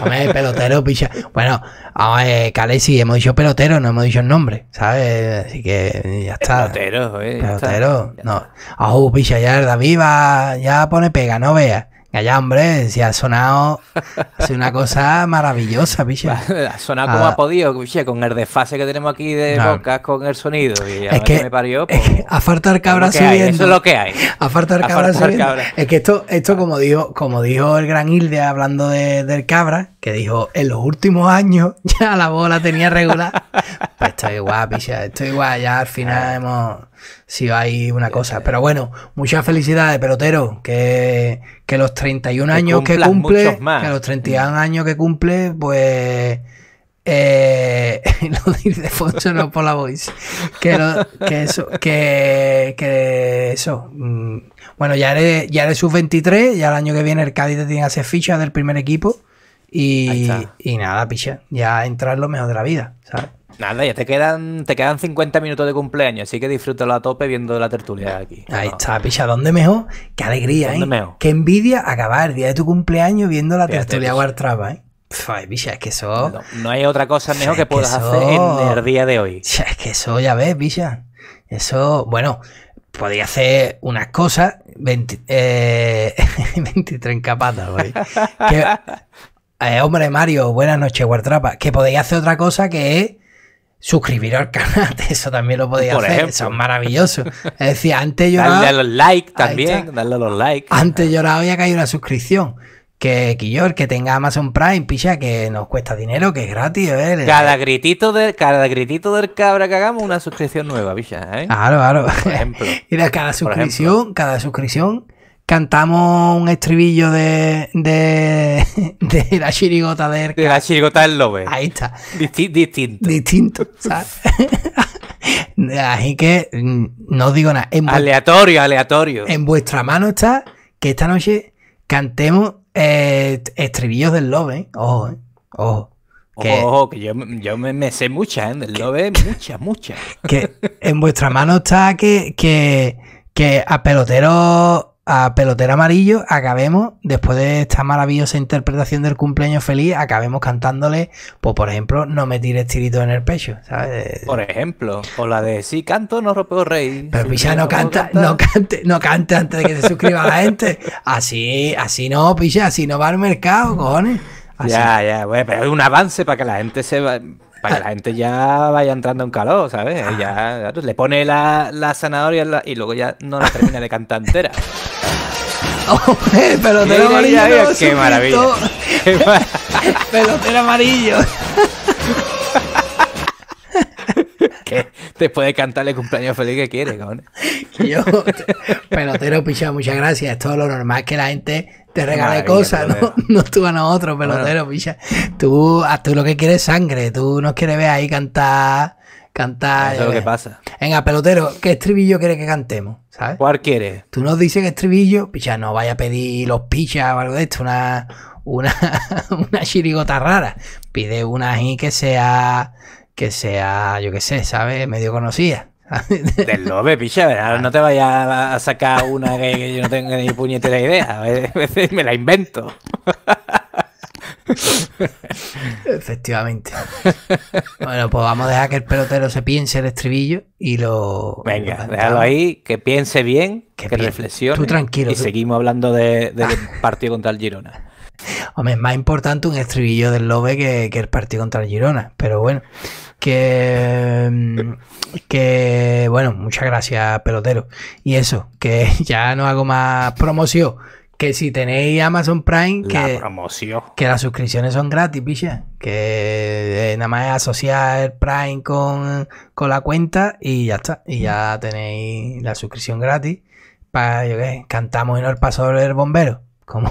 Hombre, pelotero, picha. Bueno, ver, Calesi, hemos dicho pelotero, no hemos dicho el nombre, ¿sabes? Así que ya está. Pelotero, eh. Pelotero. No. Ojo, picha, ya David ya pone pega, no veas. Calla, hombre, si ha sonado es una cosa <laughs> maravillosa, piche. Ha sonado como ah. ha podido, piche, con el desfase que tenemos aquí de bocas con el sonido. es que, me parió, es que pues, a faltar cabras cabra eso es lo que hay. A cabras Es que esto, esto como dijo, como dijo el gran Hilde hablando del cabra, que dijo, en los últimos años <laughs> ya la bola tenía regular. <laughs> pues estoy igual, picha, estoy igual, ya al final ah. hemos sido ahí una cosa. Pero bueno, muchas felicidades, pelotero, que, que los 31 años que cumple, que los 31 años que cumple, pues... Eh, <laughs> lo de Foncho no por la voz que, eso que, eso mm, bueno ya eres ya eres sub 23 ya el año que viene el Cádiz te tiene que hacer ficha del primer equipo y, nada, picha, ya entrar lo mejor de la vida, ¿sabes? Nada, ya te quedan, te quedan 50 minutos de cumpleaños, así que disfrútalo a tope viendo la tertulia aquí. Ahí está, picha, ¿dónde mejor? Qué alegría, ¿Dónde ¿eh? Qué envidia acabar el día de tu cumpleaños viendo la tertulia tertulia guardraba ¿eh? Ay, es que eso. No, hay otra cosa mejor que puedas hacer en el día de hoy. Es que eso, ya ves, picha, Eso, bueno, podría hacer unas cosas 20, 23 en güey. Eh, hombre, Mario, buenas noches, Guardrapa. Que podéis hacer otra cosa que es suscribiros al canal, <laughs> eso también lo podéis hacer, son eso es maravilloso. Es decir, antes yo Darle a los likes también, darle los likes. Antes yo lloraba que hay una suscripción. Que el que tenga Amazon Prime, picha, que nos cuesta dinero, que es gratis, ¿eh? Cada gritito, de, cada gritito del cabra que hagamos, una suscripción nueva, picha, ¿eh? Claro, claro. ejemplo. <laughs> cada suscripción, cada suscripción cantamos un estribillo de, <laughs> la chirigota de la chirigota del Lobe. Ahí está. distinto. Distinto. <laughs> Así que mm, no digo nada. aleatorio, aleatorio. En vuestra mano está que esta noche cantemos eh, estribillos del Lobe. ¿eh? ¿eh? Ojo, ojo. Que, yo, yo me, sé muchas, ¿eh? del Lobe, <laughs> muchas, muchas. Que en vuestra mano está que, que, que a peloteros a Pelotera Amarillo, acabemos, después de esta maravillosa interpretación del cumpleaños feliz, acabemos cantándole, pues por ejemplo, No me tires en el pecho, ¿sabes? Por ejemplo, o la de Si canto, no rompo rey. Pero si no canta, no cante, no cante antes de que se suscriba la gente. Así, así no, Picha, así no va al mercado, cojones. Ya, ya, bueno, pero es un avance para que la gente se para que la ah. gente ya vaya entrando en calor, ¿sabes? Ah. Ya, le pone la, la y luego ya no la termina de cantar entera pelotero amarillo. qué, maravilla. <laughs> pelotero amarillo. ¿Qué? Después de cantarle cumpleaños feliz que quiere, cabrón. Yo, pelotero picha, muchas gracias. Es todo lo normal que la gente te regale cosas, ¿no? <laughs> No tú a nosotros, pelotero picha. Tú, tú lo que quieres es sangre. Tú nos quieres ver ahí cantar cantar. Eso es lo que pasa. Venga, pelotero, ¿qué estribillo quieres que cantemos? ¿Sabes? ¿Cuál quieres? Tú nos dices que estribillo, picha, no vaya a pedir los pichas o algo de esto, una, una, <laughs> una chirigota rara. Pide una que sea, que sea, yo qué sé, ¿sabes? Medio conocida. <laughs> Del lobe, picha, ahora no te vaya a sacar una que, yo no tengo ni puñetera idea. A veces <laughs> me la invento. <laughs> Efectivamente. Bueno, pues vamos a dejar que el pelotero se piense el estribillo y lo. Venga, ahí, que piense bien, que, reflexione. Y seguimos hablando del partido contra el Girona. Hombre, es más importante un estribillo del Lobe que, que el partido contra el Girona. Pero bueno, que, que bueno, muchas gracias, pelotero. Y eso, que <laughs> ya no hago más promoción, que si tenéis Amazon Prime, que, las suscripciones son gratis, picha. Que eh, nada más es asociar Prime con, con la cuenta y ya está. Y ya tenéis la suscripción gratis. Para, yo cantamos en el paso del bombero. <laughs> Como,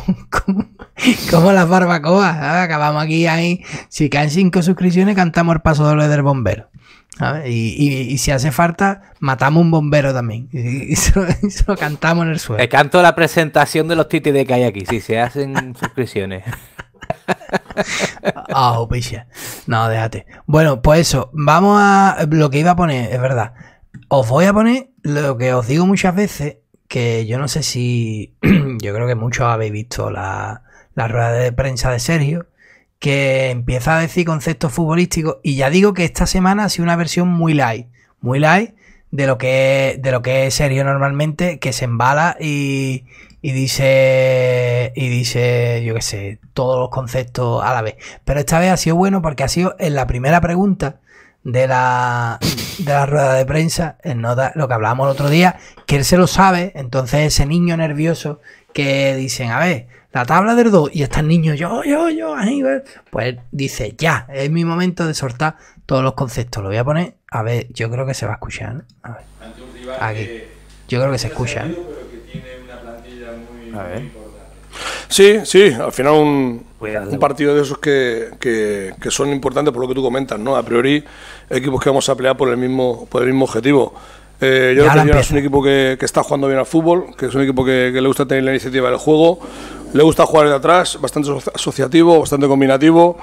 como, la las ah, Acabamos aquí ahí. Si caen cinco suscripciones, cantamos el paso doble del bombero. Y, si hace falta, matamos un bombero también. Y, <laughs> lo, cantamos en el suelo. canto la presentación de los de que hay aquí, si se hacen <laughs> suscripciones. <laughs> Ah, oh, No, déjate. Bueno, pues eso. Vamos a lo que iba a poner, es verdad. Os voy a poner lo que os digo muchas veces, que yo no sé si. <clears throat> yo creo que muchos habéis visto la rueda de prensa de Sergio que empieza a decir conceptos futbolísticos y ya digo que esta semana ha sido una versión muy light, muy light de lo que, de lo que es serio normalmente, que se embala y, y dice, y dice, yo qué sé, todos los conceptos a la vez. Pero esta vez ha sido bueno porque ha sido en la primera pregunta, de la, de la rueda de prensa, lo que hablábamos el otro día, que él se lo sabe, entonces ese niño nervioso que dicen, a ver, la tabla del 2 y está el niño, yo, yo, yo, pues dice, ya, es mi momento de soltar todos los conceptos, lo voy a poner, a ver, yo creo que se va a escuchar, aquí, yo creo que se escucha. ¿eh? A ver. Sí, sí, al final un, partido de esos que, que, son importantes por lo que tú comentas, ¿no? A priori, equipos que vamos a pelear por el mismo, por el mismo objetivo. Eh, yo creo que es un equipo que, que, está jugando bien al fútbol, que es un equipo que, le gusta tener la iniciativa del juego, le gusta jugar de atrás, bastante asociativo, bastante combinativo,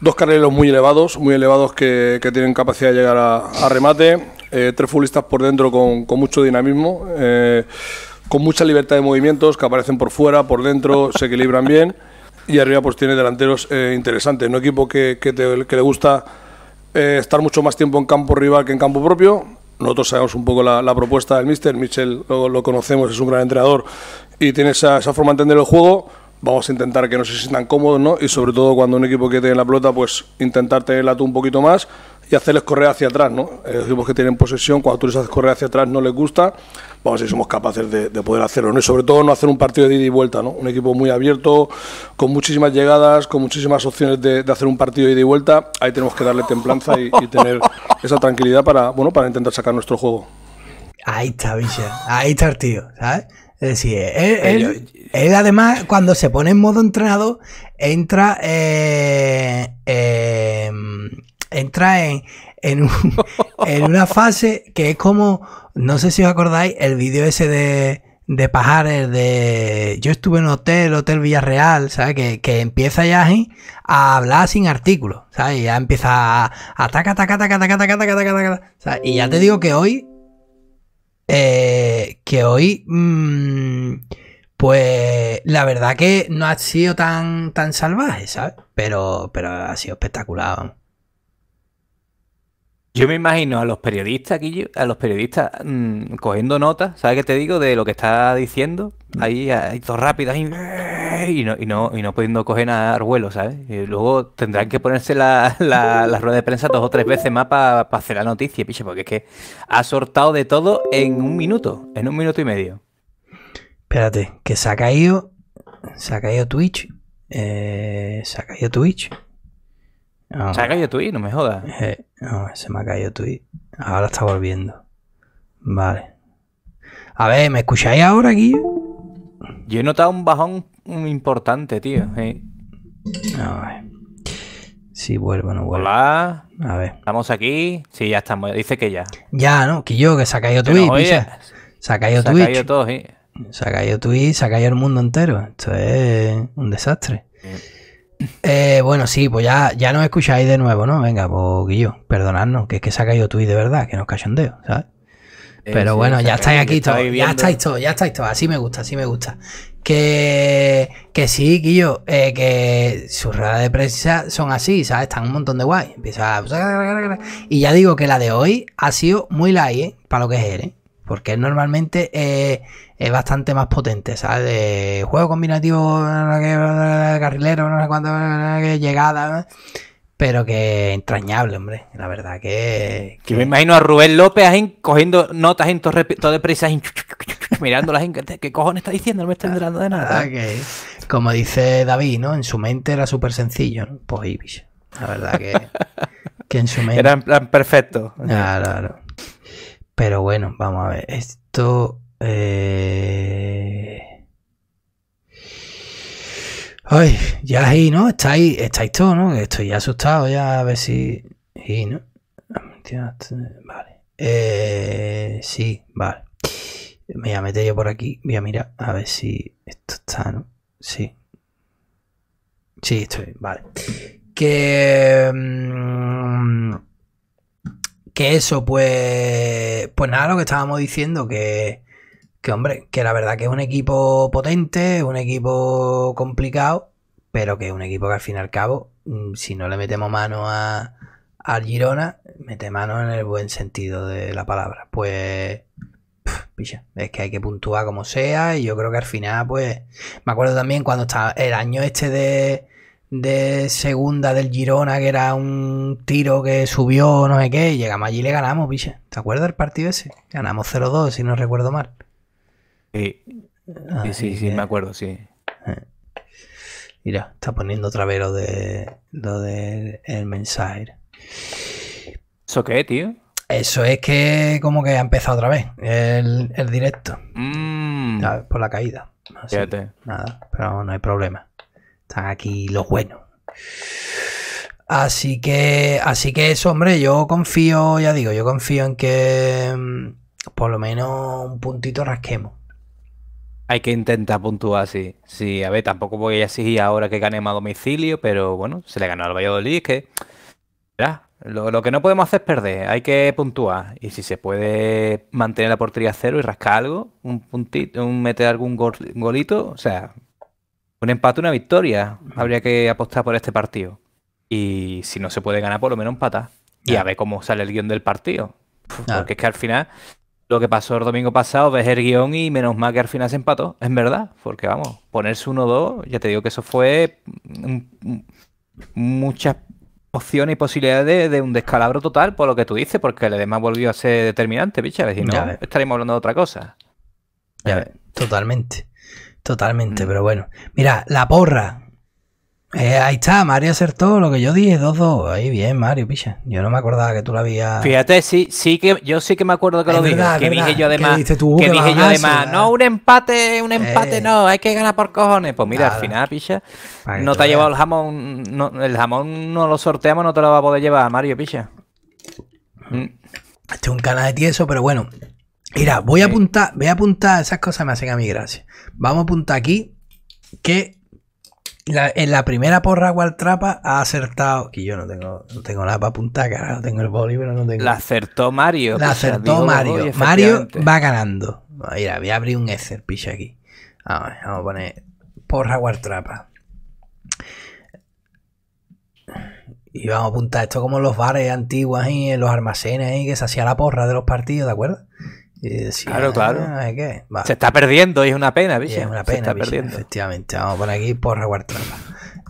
dos carreros muy elevados, muy elevados que, que tienen capacidad de llegar a, remate, eh, tres futbolistas por dentro con, con mucho dinamismo. Eh, con mucha libertad de movimientos que aparecen por fuera, por dentro, se equilibran bien. Y arriba pues tiene delanteros eh, interesantes. Un equipo que, le gusta eh, estar mucho más tiempo en campo rival que en campo propio. Nosotros sabemos un poco la, propuesta del mister Michel lo, conocemos, es un gran entrenador y tiene esa, esa, forma de entender el juego. Vamos a intentar que no se sientan cómodos, ¿no? Y sobre todo cuando un equipo que tiene la pelota, pues intentar tenerla tú un poquito más y hacerles correr hacia atrás, ¿no? Eh, los decimos que tienen posesión, cuando tú les haces correr hacia atrás no les gusta, vamos a ver si somos capaces de, poder hacerlo, ¿no? Y sobre todo no hacer un partido de ida y vuelta, ¿no? Un equipo muy abierto, con muchísimas llegadas, con muchísimas opciones de, hacer un partido de ida y vuelta, ahí tenemos que darle templanza y, tener esa tranquilidad para, bueno, para intentar sacar nuestro juego. Ahí está, villa ahí está el tío, ¿sabes? Es decir, eh, eh, él, además, cuando se pone en modo entrenado, entra entra en, <laughs> en, una fase que es como, no sé si os acordáis, el vídeo ese de, de Pajares, de yo estuve en un hotel, Hotel Villarreal, ¿sabes? Que, que empieza ya a hablar sin artículo, ¿sabes? ya empieza a cata ataca, ataca, ataca, ataca, ataca, ataca, ataca, Y ya te digo que hoy, eh, que hoy, mm, pues la verdad que no ha sido tan, tan salvaje, ¿sabes? Pero, pero ha sido espectacular. Yo me imagino a los periodistas, aquí, a los periodistas mm, cogiendo notas, ¿sabes qué te digo? De lo que está diciendo, ahí, ahí todo rápido, ahí, y no, y no, pudiendo coger nada al vuelo, ¿sabes? Y luego tendrán que ponerse la, la, rueda de prensa dos o tres veces más para hacer la noticia, piche, porque es que ha sortado de todo en un minuto, en un minuto y medio. Espérate, que se ha caído, se ha caído Twitch, eh, se ha caído Twitch. Se ha caído Twitch, no me jodas. se me ha caído Twitch. Eh, ahora está volviendo. Vale. A ver, ¿me escucháis ahora aquí? Yo he notado un bajón importante, tío. ¿eh? A ver. Si vuelvo, no vuelvo. Hola. A ver. Estamos aquí. Sí, ya estamos. Dice que ya. Ya, ¿no? Que yo, que se ha caído Twitch. Se ha caído Twitch. Se ha caído todo, sí. Se ha caído Twitch, se ha caído el mundo entero. Esto es un desastre. Eh, bueno, sí, pues ya, ya nos escucháis de nuevo, ¿no? Venga, pues Guillo, perdonadnos, que es que se ha caído y de verdad, que nos cachondeo, ¿sabes? Eh, Pero bueno, ya estáis aquí todos. Ya estáis todos, ya estáis todos. Así me gusta, así me gusta. Que, que sí, Guillo, eh, que sus ruedas de prensa son así, ¿sabes? Están un montón de guay. Empieza Y ya digo que la de hoy ha sido muy light, ¿eh? Para lo que es porque normalmente eh, es bastante más potente, ¿sabes? De juego combinativo, carrilero, no sé cuánto, llegada. Pero que entrañable, hombre. La verdad que. Que, me imagino a Rubén López cogiendo notas en torre, todo de prisa, <laughs> mirando la gente ¿Qué cojones está diciendo? No me está enterando de nada. Ah, como dice David, ¿no? En su mente era súper sencillo, Pues La verdad que. que en su <laughs> mente. Era en plan perfecto. Claro, claro. Pero bueno, vamos a ver. Esto. Eh, ay, ya ahí, ¿no? Está ahí todo, ¿no? Estoy asustado, ya a ver si. Y, ¿no? Vale. Eh, sí, vale. Me voy a meter yo por aquí. Voy a mirar a ver si esto está, ¿no? Sí. Sí, estoy. Vale. Que. Mm, que eso, pues, pues nada, lo que estábamos diciendo, que, que hombre, que la verdad que es un equipo potente, un equipo complicado, pero que es un equipo que al fin y al cabo, mm, si no le metemos mano a, al Girona, mete mano en el buen sentido de la palabra. Pues, Picha. es que hay que puntuar como sea y yo creo que al final, pues, me acuerdo también cuando estaba el año este de de segunda del Girona, que era un tiro que subió, no sé qué, y llegamos allí y le ganamos, piche. ¿Te acuerdas del partido ese? Ganamos 0-2, si no recuerdo mal. Sí, sí, sí, me eh. acuerdo, sí. Eh. Mira, está poniendo otra vez lo de el del mensaje. ¿Eso qué, tío? Eso es que como que ha empezado otra vez el, directo. Mm. Por la caída. Nada, pero no hay problema. Están aquí los buenos. Así que, así que eso, hombre, yo confío, ya digo, yo confío en que mm, por lo menos un puntito rasquemos. Hay que intentar puntuar, sí. Sí, a ver, tampoco voy a exigir ahora que ganemos a domicilio, pero bueno, se le ganó al Valladolid, que... Lo, lo, que no podemos hacer es perder, hay que puntuar. Y si se puede mantener la portería cero y rascar algo, un puntito, un meter algún golito, o sea, un empate, una victoria. Habría que apostar por este partido. Y si no se puede ganar, por lo menos empata Y a ver cómo sale el guión del partido. Porque es que al final, lo que pasó el domingo pasado, ves el guión y menos mal que al final se empató. Es verdad. Porque vamos, ponerse 1-2, ya te digo que eso fue muchas opciones y posibilidades de, un descalabro total por lo que tú dices, porque el demás volvió a ser determinante, bicha. Si no, estaremos hablando de otra cosa. Ya, totalmente. Totalmente, mm. pero bueno. Mira, la porra. Eh, ahí está, Mario acertó lo que yo dije, 2-2. Ahí bien, Mario, picha. Yo no me acordaba que tú lo habías. Fíjate, sí, sí que yo sí que me acuerdo que lo dije. Que dije yo además. Que, dije yo además. No, un empate, un eh. empate, no, hay que ganar por cojones. Pues mira, al final, picha, no te ha llevado el jamón. No, el jamón no lo sorteamos, no te lo va a poder llevar, Mario, picha. Este es un canal de tieso, pero bueno. Mira, voy a apuntar, voy a apuntar esas cosas me hacen a mí gracia. Vamos a apuntar aquí que en la primera porra guartrapa ha acertado. Que yo no tengo, no tengo nada para apuntar, no Tengo el boli, pero no tengo. La acertó Mario. La acertó Mario. Mario va ganando. Mira, voy a abrir un Excel, aquí. Vamos, a poner porra trapa. Y vamos a apuntar esto como en los bares antiguos, y en los almacenes, que se hacía la porra de los partidos, ¿de acuerdo? claro, claro. Ah, se está perdiendo y es una pena, bicho. Es una pena, efectivamente. Vamos por aquí por reguardarla.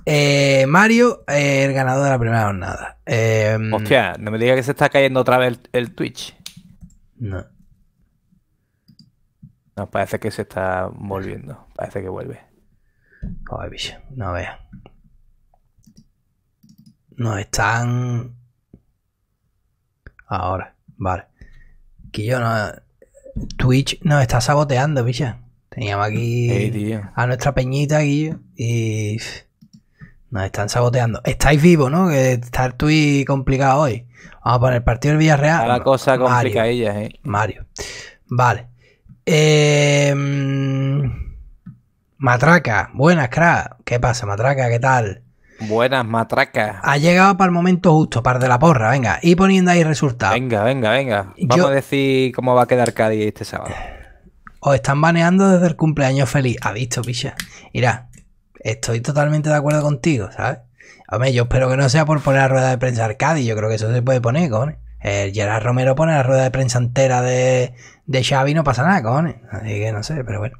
Eh, Mario, eh, el ganador de la primera jornada. Em, Hostia, no me diga que se está cayendo otra vez el, Twitch. No. No, parece que se está volviendo. Parece que vuelve. Joder, bicho, no vean No están. Ahora, vale. Que yo no. Twitch nos está saboteando, picha. Teníamos aquí a nuestra peñita aquí y nos están saboteando. Estáis vivos, ¿no? Que está el Twitch complicado hoy. Vamos a poner el partido del Villarreal. Está la cosa ella, ¿eh? Mario. Vale. Em, Matraca, buenas, crack. ¿Qué pasa, Matraca? ¿Qué tal? Buenas matracas. Ha llegado para el momento justo, para de la porra, venga. Y poniendo ahí resultados. Venga, venga, venga. Vamos a decir cómo va a quedar Cádiz este sábado. Os están baneando desde el cumpleaños feliz. Ha visto, picha. Mira, estoy totalmente de acuerdo contigo, ¿sabes? Hombre, yo espero que no sea por poner la rueda de prensa Cádiz. Yo creo que eso se puede poner, cojones. Gerard Romero pone la rueda de prensa entera de, de Xavi no pasa nada, cojones. Así que no sé, pero bueno.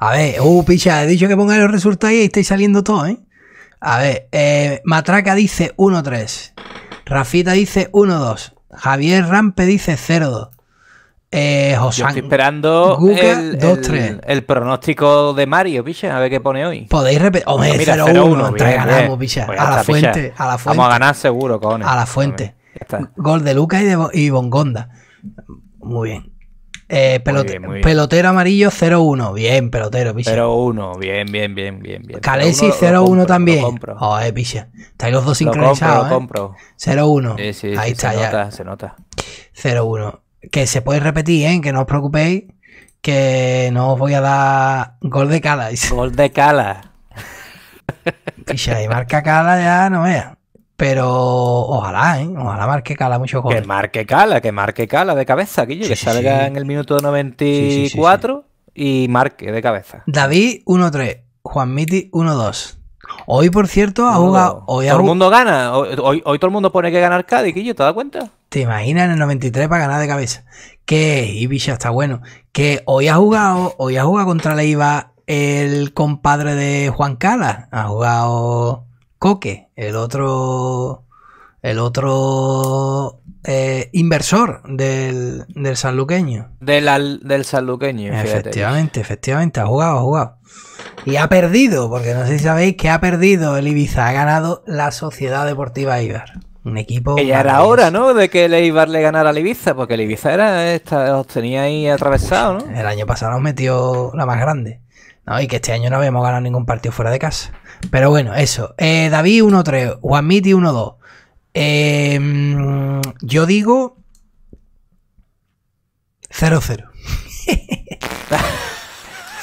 A ver, uh, picha, he dicho que ponga los resultados y estáis saliendo todo, ¿eh? A ver, eh, Matraca dice 1-3. Rafita dice 1-2. Javier Rampe dice 0-2. Eh, José. Estoy esperando el, 2, el, el, pronóstico de Mario, picha, a ver qué pone hoy. Podéis repetir. Hombre, 0-1, ah, picha. Pues a la fuente, Vamos a ganar seguro, cojones. A la fuente. Gol de Lucas y de y Bongonda. Muy bien. Eh, Pelotero amarillo 0-1. Bien, pelotero, 0-1, bien, bien, bien, bien, bien. Calesi 0-1 también. Joder, picha. Estáis los dos sincronizados. 0-1. ¿eh? Sí, sí, Ahí está, se ya. Nota, se nota. 0-1. Que se puede repetir, ¿eh? Que no os preocupéis. Que no os voy a dar gol de cala. Gol de cala. picha, y marca cala ya, no veas. Pero ojalá, ¿eh? Ojalá marque cala mucho gol. Que marque cala, que marque cala de cabeza, que salga en el minuto 94 y marque de cabeza. David 1-3, Juan Miti 1-2. Hoy, por cierto, ha oh, jugado. Hoy todo el mundo gana. Hoy, todo el mundo pone que gana Cádiz, Guillo, ¿te das cuenta? ¿Te imaginas en el 93 para ganar de cabeza? Que Ibiza está bueno. Que hoy ha jugado, hoy ha jugado contra Leiva el compadre de Juan Cala. Ha jugado Coque el otro, el otro eh, inversor del, del sanluqueño. Del, al, del sanluqueño. Efectivamente, efectivamente, ha jugado, ha jugado. Y ha perdido, porque no sé si sabéis que ha perdido el Ibiza, ha ganado la Sociedad Deportiva Ibar. Un equipo. Que ya era hora, ¿no? De que el Ibar le ganara al Ibiza, porque el Ibiza era esta, los tenía ahí atravesado ¿no? El año pasado nos metió la más grande y que este año no habíamos ganado ningún partido fuera de casa. Pero bueno, eso. Eh, David 1-3, Juanmiti 1-2. yo digo 0-0.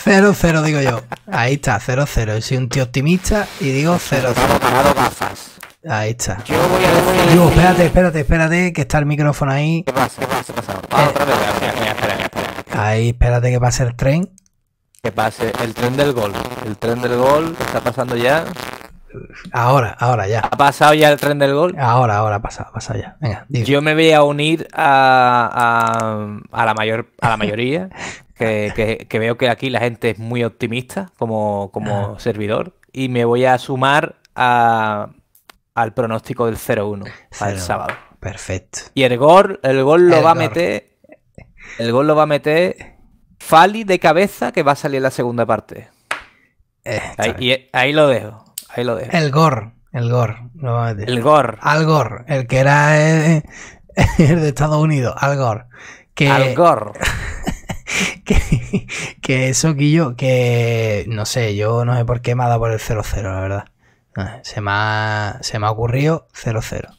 0-0 <laughs> digo yo. Ahí está, 0-0. Soy un tío optimista y digo 0-0. Ahí está. Yo voy a espérate, espérate, espérate, que está el micrófono ahí. ¿Qué pasa? ¿Qué pasa? ¿Qué pasa? Espera, espera, espera. Ahí, espérate que pase el tren pase el tren del gol. El tren del gol está pasando ya. Ahora, ahora ya. ¿Ha pasado ya el tren del gol? Ahora, ahora, pasa, pasa ya. Venga, Yo me voy a unir a, la, mayor, a la mayoría, <laughs> que, veo que aquí la gente es muy optimista como, como servidor, y me voy a sumar al pronóstico del 0-1 para el sábado. Perfecto. Y el gol, el gol lo va a meter. El gol lo va a meter Fali de cabeza que va a salir la segunda parte. Eh, ahí, y, ahí, lo dejo. Ahí lo dejo. El Gore. El Gore. el Gore. Al El que era eh, <laughs> el, de Estados Unidos. Al gor Que... Al Gore. <laughs> que, que, eso, Guillo. Que no sé, yo no sé por qué me ha dado por el 0-0, la verdad. Ah, se me ha, se me ha ocurrido 0-0.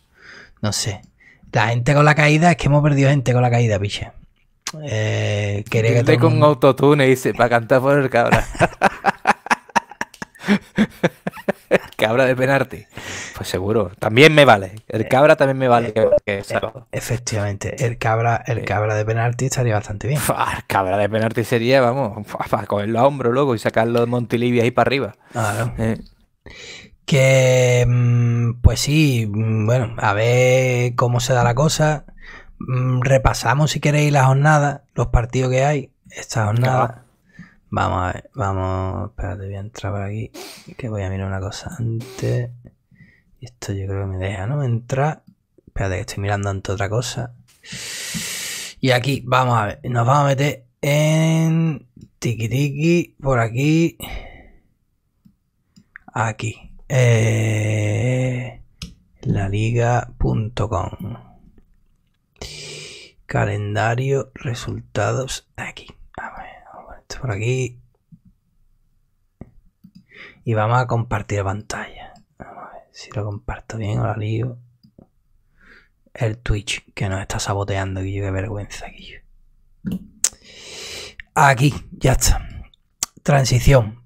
No sé. La gente con la caída es que hemos perdido gente con la caída, piche. Eh, quería que con un autotune, dice, para cantar por el cabra. <laughs> cabra de penalti Pues seguro, también me vale. El eh, cabra también me vale. Eh, efectivamente, el cabra, el cabra de penalti estaría bastante bien. cabra de penalti sería, vamos, para cogerlo a hombro, luego y sacarlo de Montilivia ahí para arriba. Eh. Que, mm, pues sí, mm, bueno, a ver cómo se da la cosa. Mm, repasamos si queréis la jornada, los partidos que hay, esta jornada. Vamos a ver, vamos, voy a entrar por aquí, que voy a mirar una cosa antes. Esto yo creo que me deja, ¿no? Entrar. Espérate, que estoy mirando ante otra cosa. Y aquí, vamos a ver, nos vamos a meter en tiki tiki, por aquí. Aquí. Eh, laliga.com Calendario, resultados, aquí. Ah, por aquí. Y vamos a compartir pantalla. si lo comparto bien o la lío. El Twitch que nos está saboteando, yo Qué vergüenza, aquí Aquí, ya está. Transición.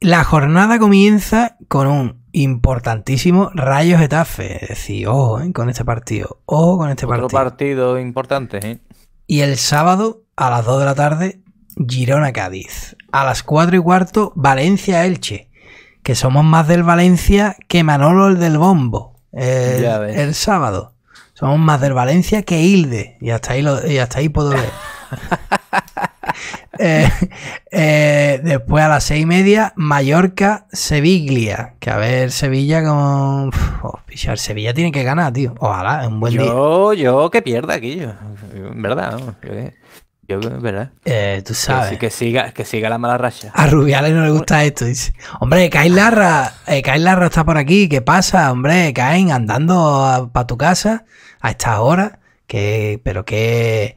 La jornada comienza con un importantísimo Rayos Etafe Es decir, ¿eh? con este partido, ojo con este Otro partido. importante. Y el sábado a las 2 de la tarde, Girona-Cádiz. A las 4 y cuarto, Valencia-Elche. Que somos más del Valencia que Manolo el del Bombo. El, sábado. Somos más del Valencia que Hilde. Y hasta ahí, y hasta ahí puedo ver. <laughs> <laughs> Eh, eh, después a las seis y media, Mallorca, Sevilla. Que a ver, Sevilla como. Oh, Sevilla tiene que ganar, tío. Ojalá, un buen día. Yo, yo, que pierda aquí. Yo. En verdad, yo, ¿verdad? Eh, tú sabes. Que, que, siga, que siga la mala racha. A Rubiales no le gusta esto. Hombre, Caín Larra, eh, Larra está por aquí. ¿Qué pasa, hombre? caen andando para tu casa a estas horas. Que, pero que,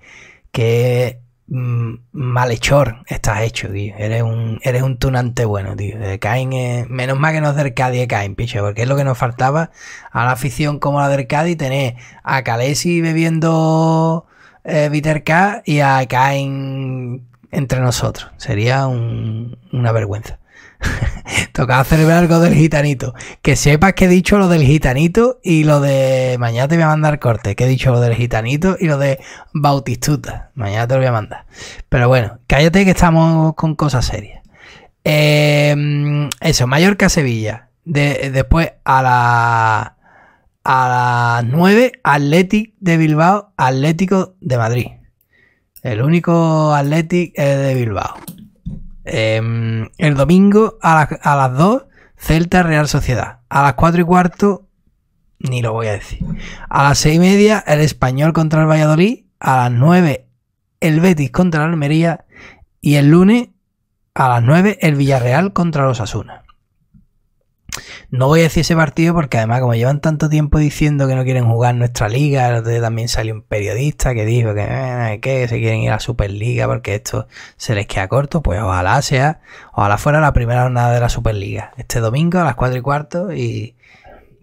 que Mm, malhechor estás hecho, tío. Eres un, eres un tunante bueno, tío. Caen, menos mal que no es del Cádiz Caen, porque es lo que nos faltaba a la afición como la del Cádiz, tener a Calesi bebiendo eh, Viterca y a Caen entre nosotros. Sería una vergüenza. <laughs> Tocaba celebrar algo del gitanito. Que sepas que he dicho lo del gitanito y lo de. Mañana te voy a mandar corte. Que he dicho lo del gitanito y lo de Bautistuta. Mañana te lo voy a mandar. Pero bueno, cállate que estamos con cosas serias. Eh, eso, Mallorca-Sevilla. De, después a la. A las 9, Atlético de Bilbao, Atlético de Madrid. El único Atlético de Bilbao. Em, el domingo a, las 2, Celta Real Sociedad. A las 4 y cuarto, ni lo voy a decir. A las 6 y media, el Español contra el Valladolid. A las 9, el Betis contra la Almería. Y el lunes, a las 9, el Villarreal contra los Asunas no voy a decir ese partido porque además como llevan tanto tiempo diciendo que no quieren jugar nuestra liga, también salió un periodista que dijo eh, que, se quieren ir a la Superliga porque esto se les queda corto, pues ojalá sea, ojalá fuera la primera jornada de la Superliga, este domingo a las 4 y cuarto y...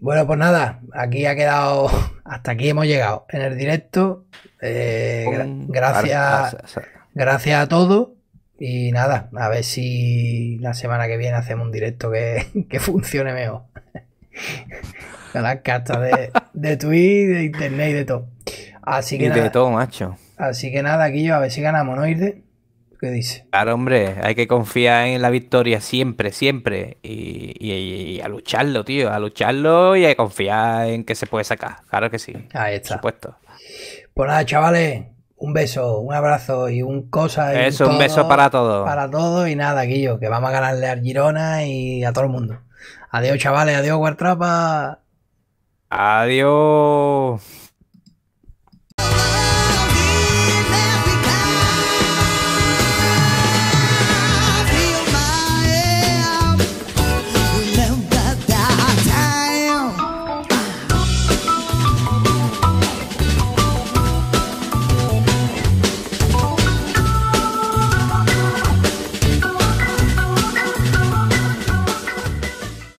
Bueno, pues nada, aquí ha quedado, <laughs> hasta aquí hemos llegado en el directo. Eh, gracias, gracias a todos. Y nada, a ver si la semana que viene hacemos un directo que, <laughs> funcione mejor. <laughs> Con las cartas de, de Twitch, de internet y de todo. Así que y de todo, macho. Así que nada, aquí yo, a ver si ganamos, ¿no, Irde? ¿Qué dice? Claro, hombre, hay que confiar en la victoria siempre, siempre. Y, y, a lucharlo, tío, a lucharlo y a confiar en que se puede sacar. Claro que sí. Ahí está. Por supuesto. Pues nada, chavales un beso, un abrazo y un cosa. es un, beso para todo Para todo y nada, Guillo, que vamos a ganarle al Girona y a todo el mundo. Adiós, chavales, adiós, Guartrapa. Adiós.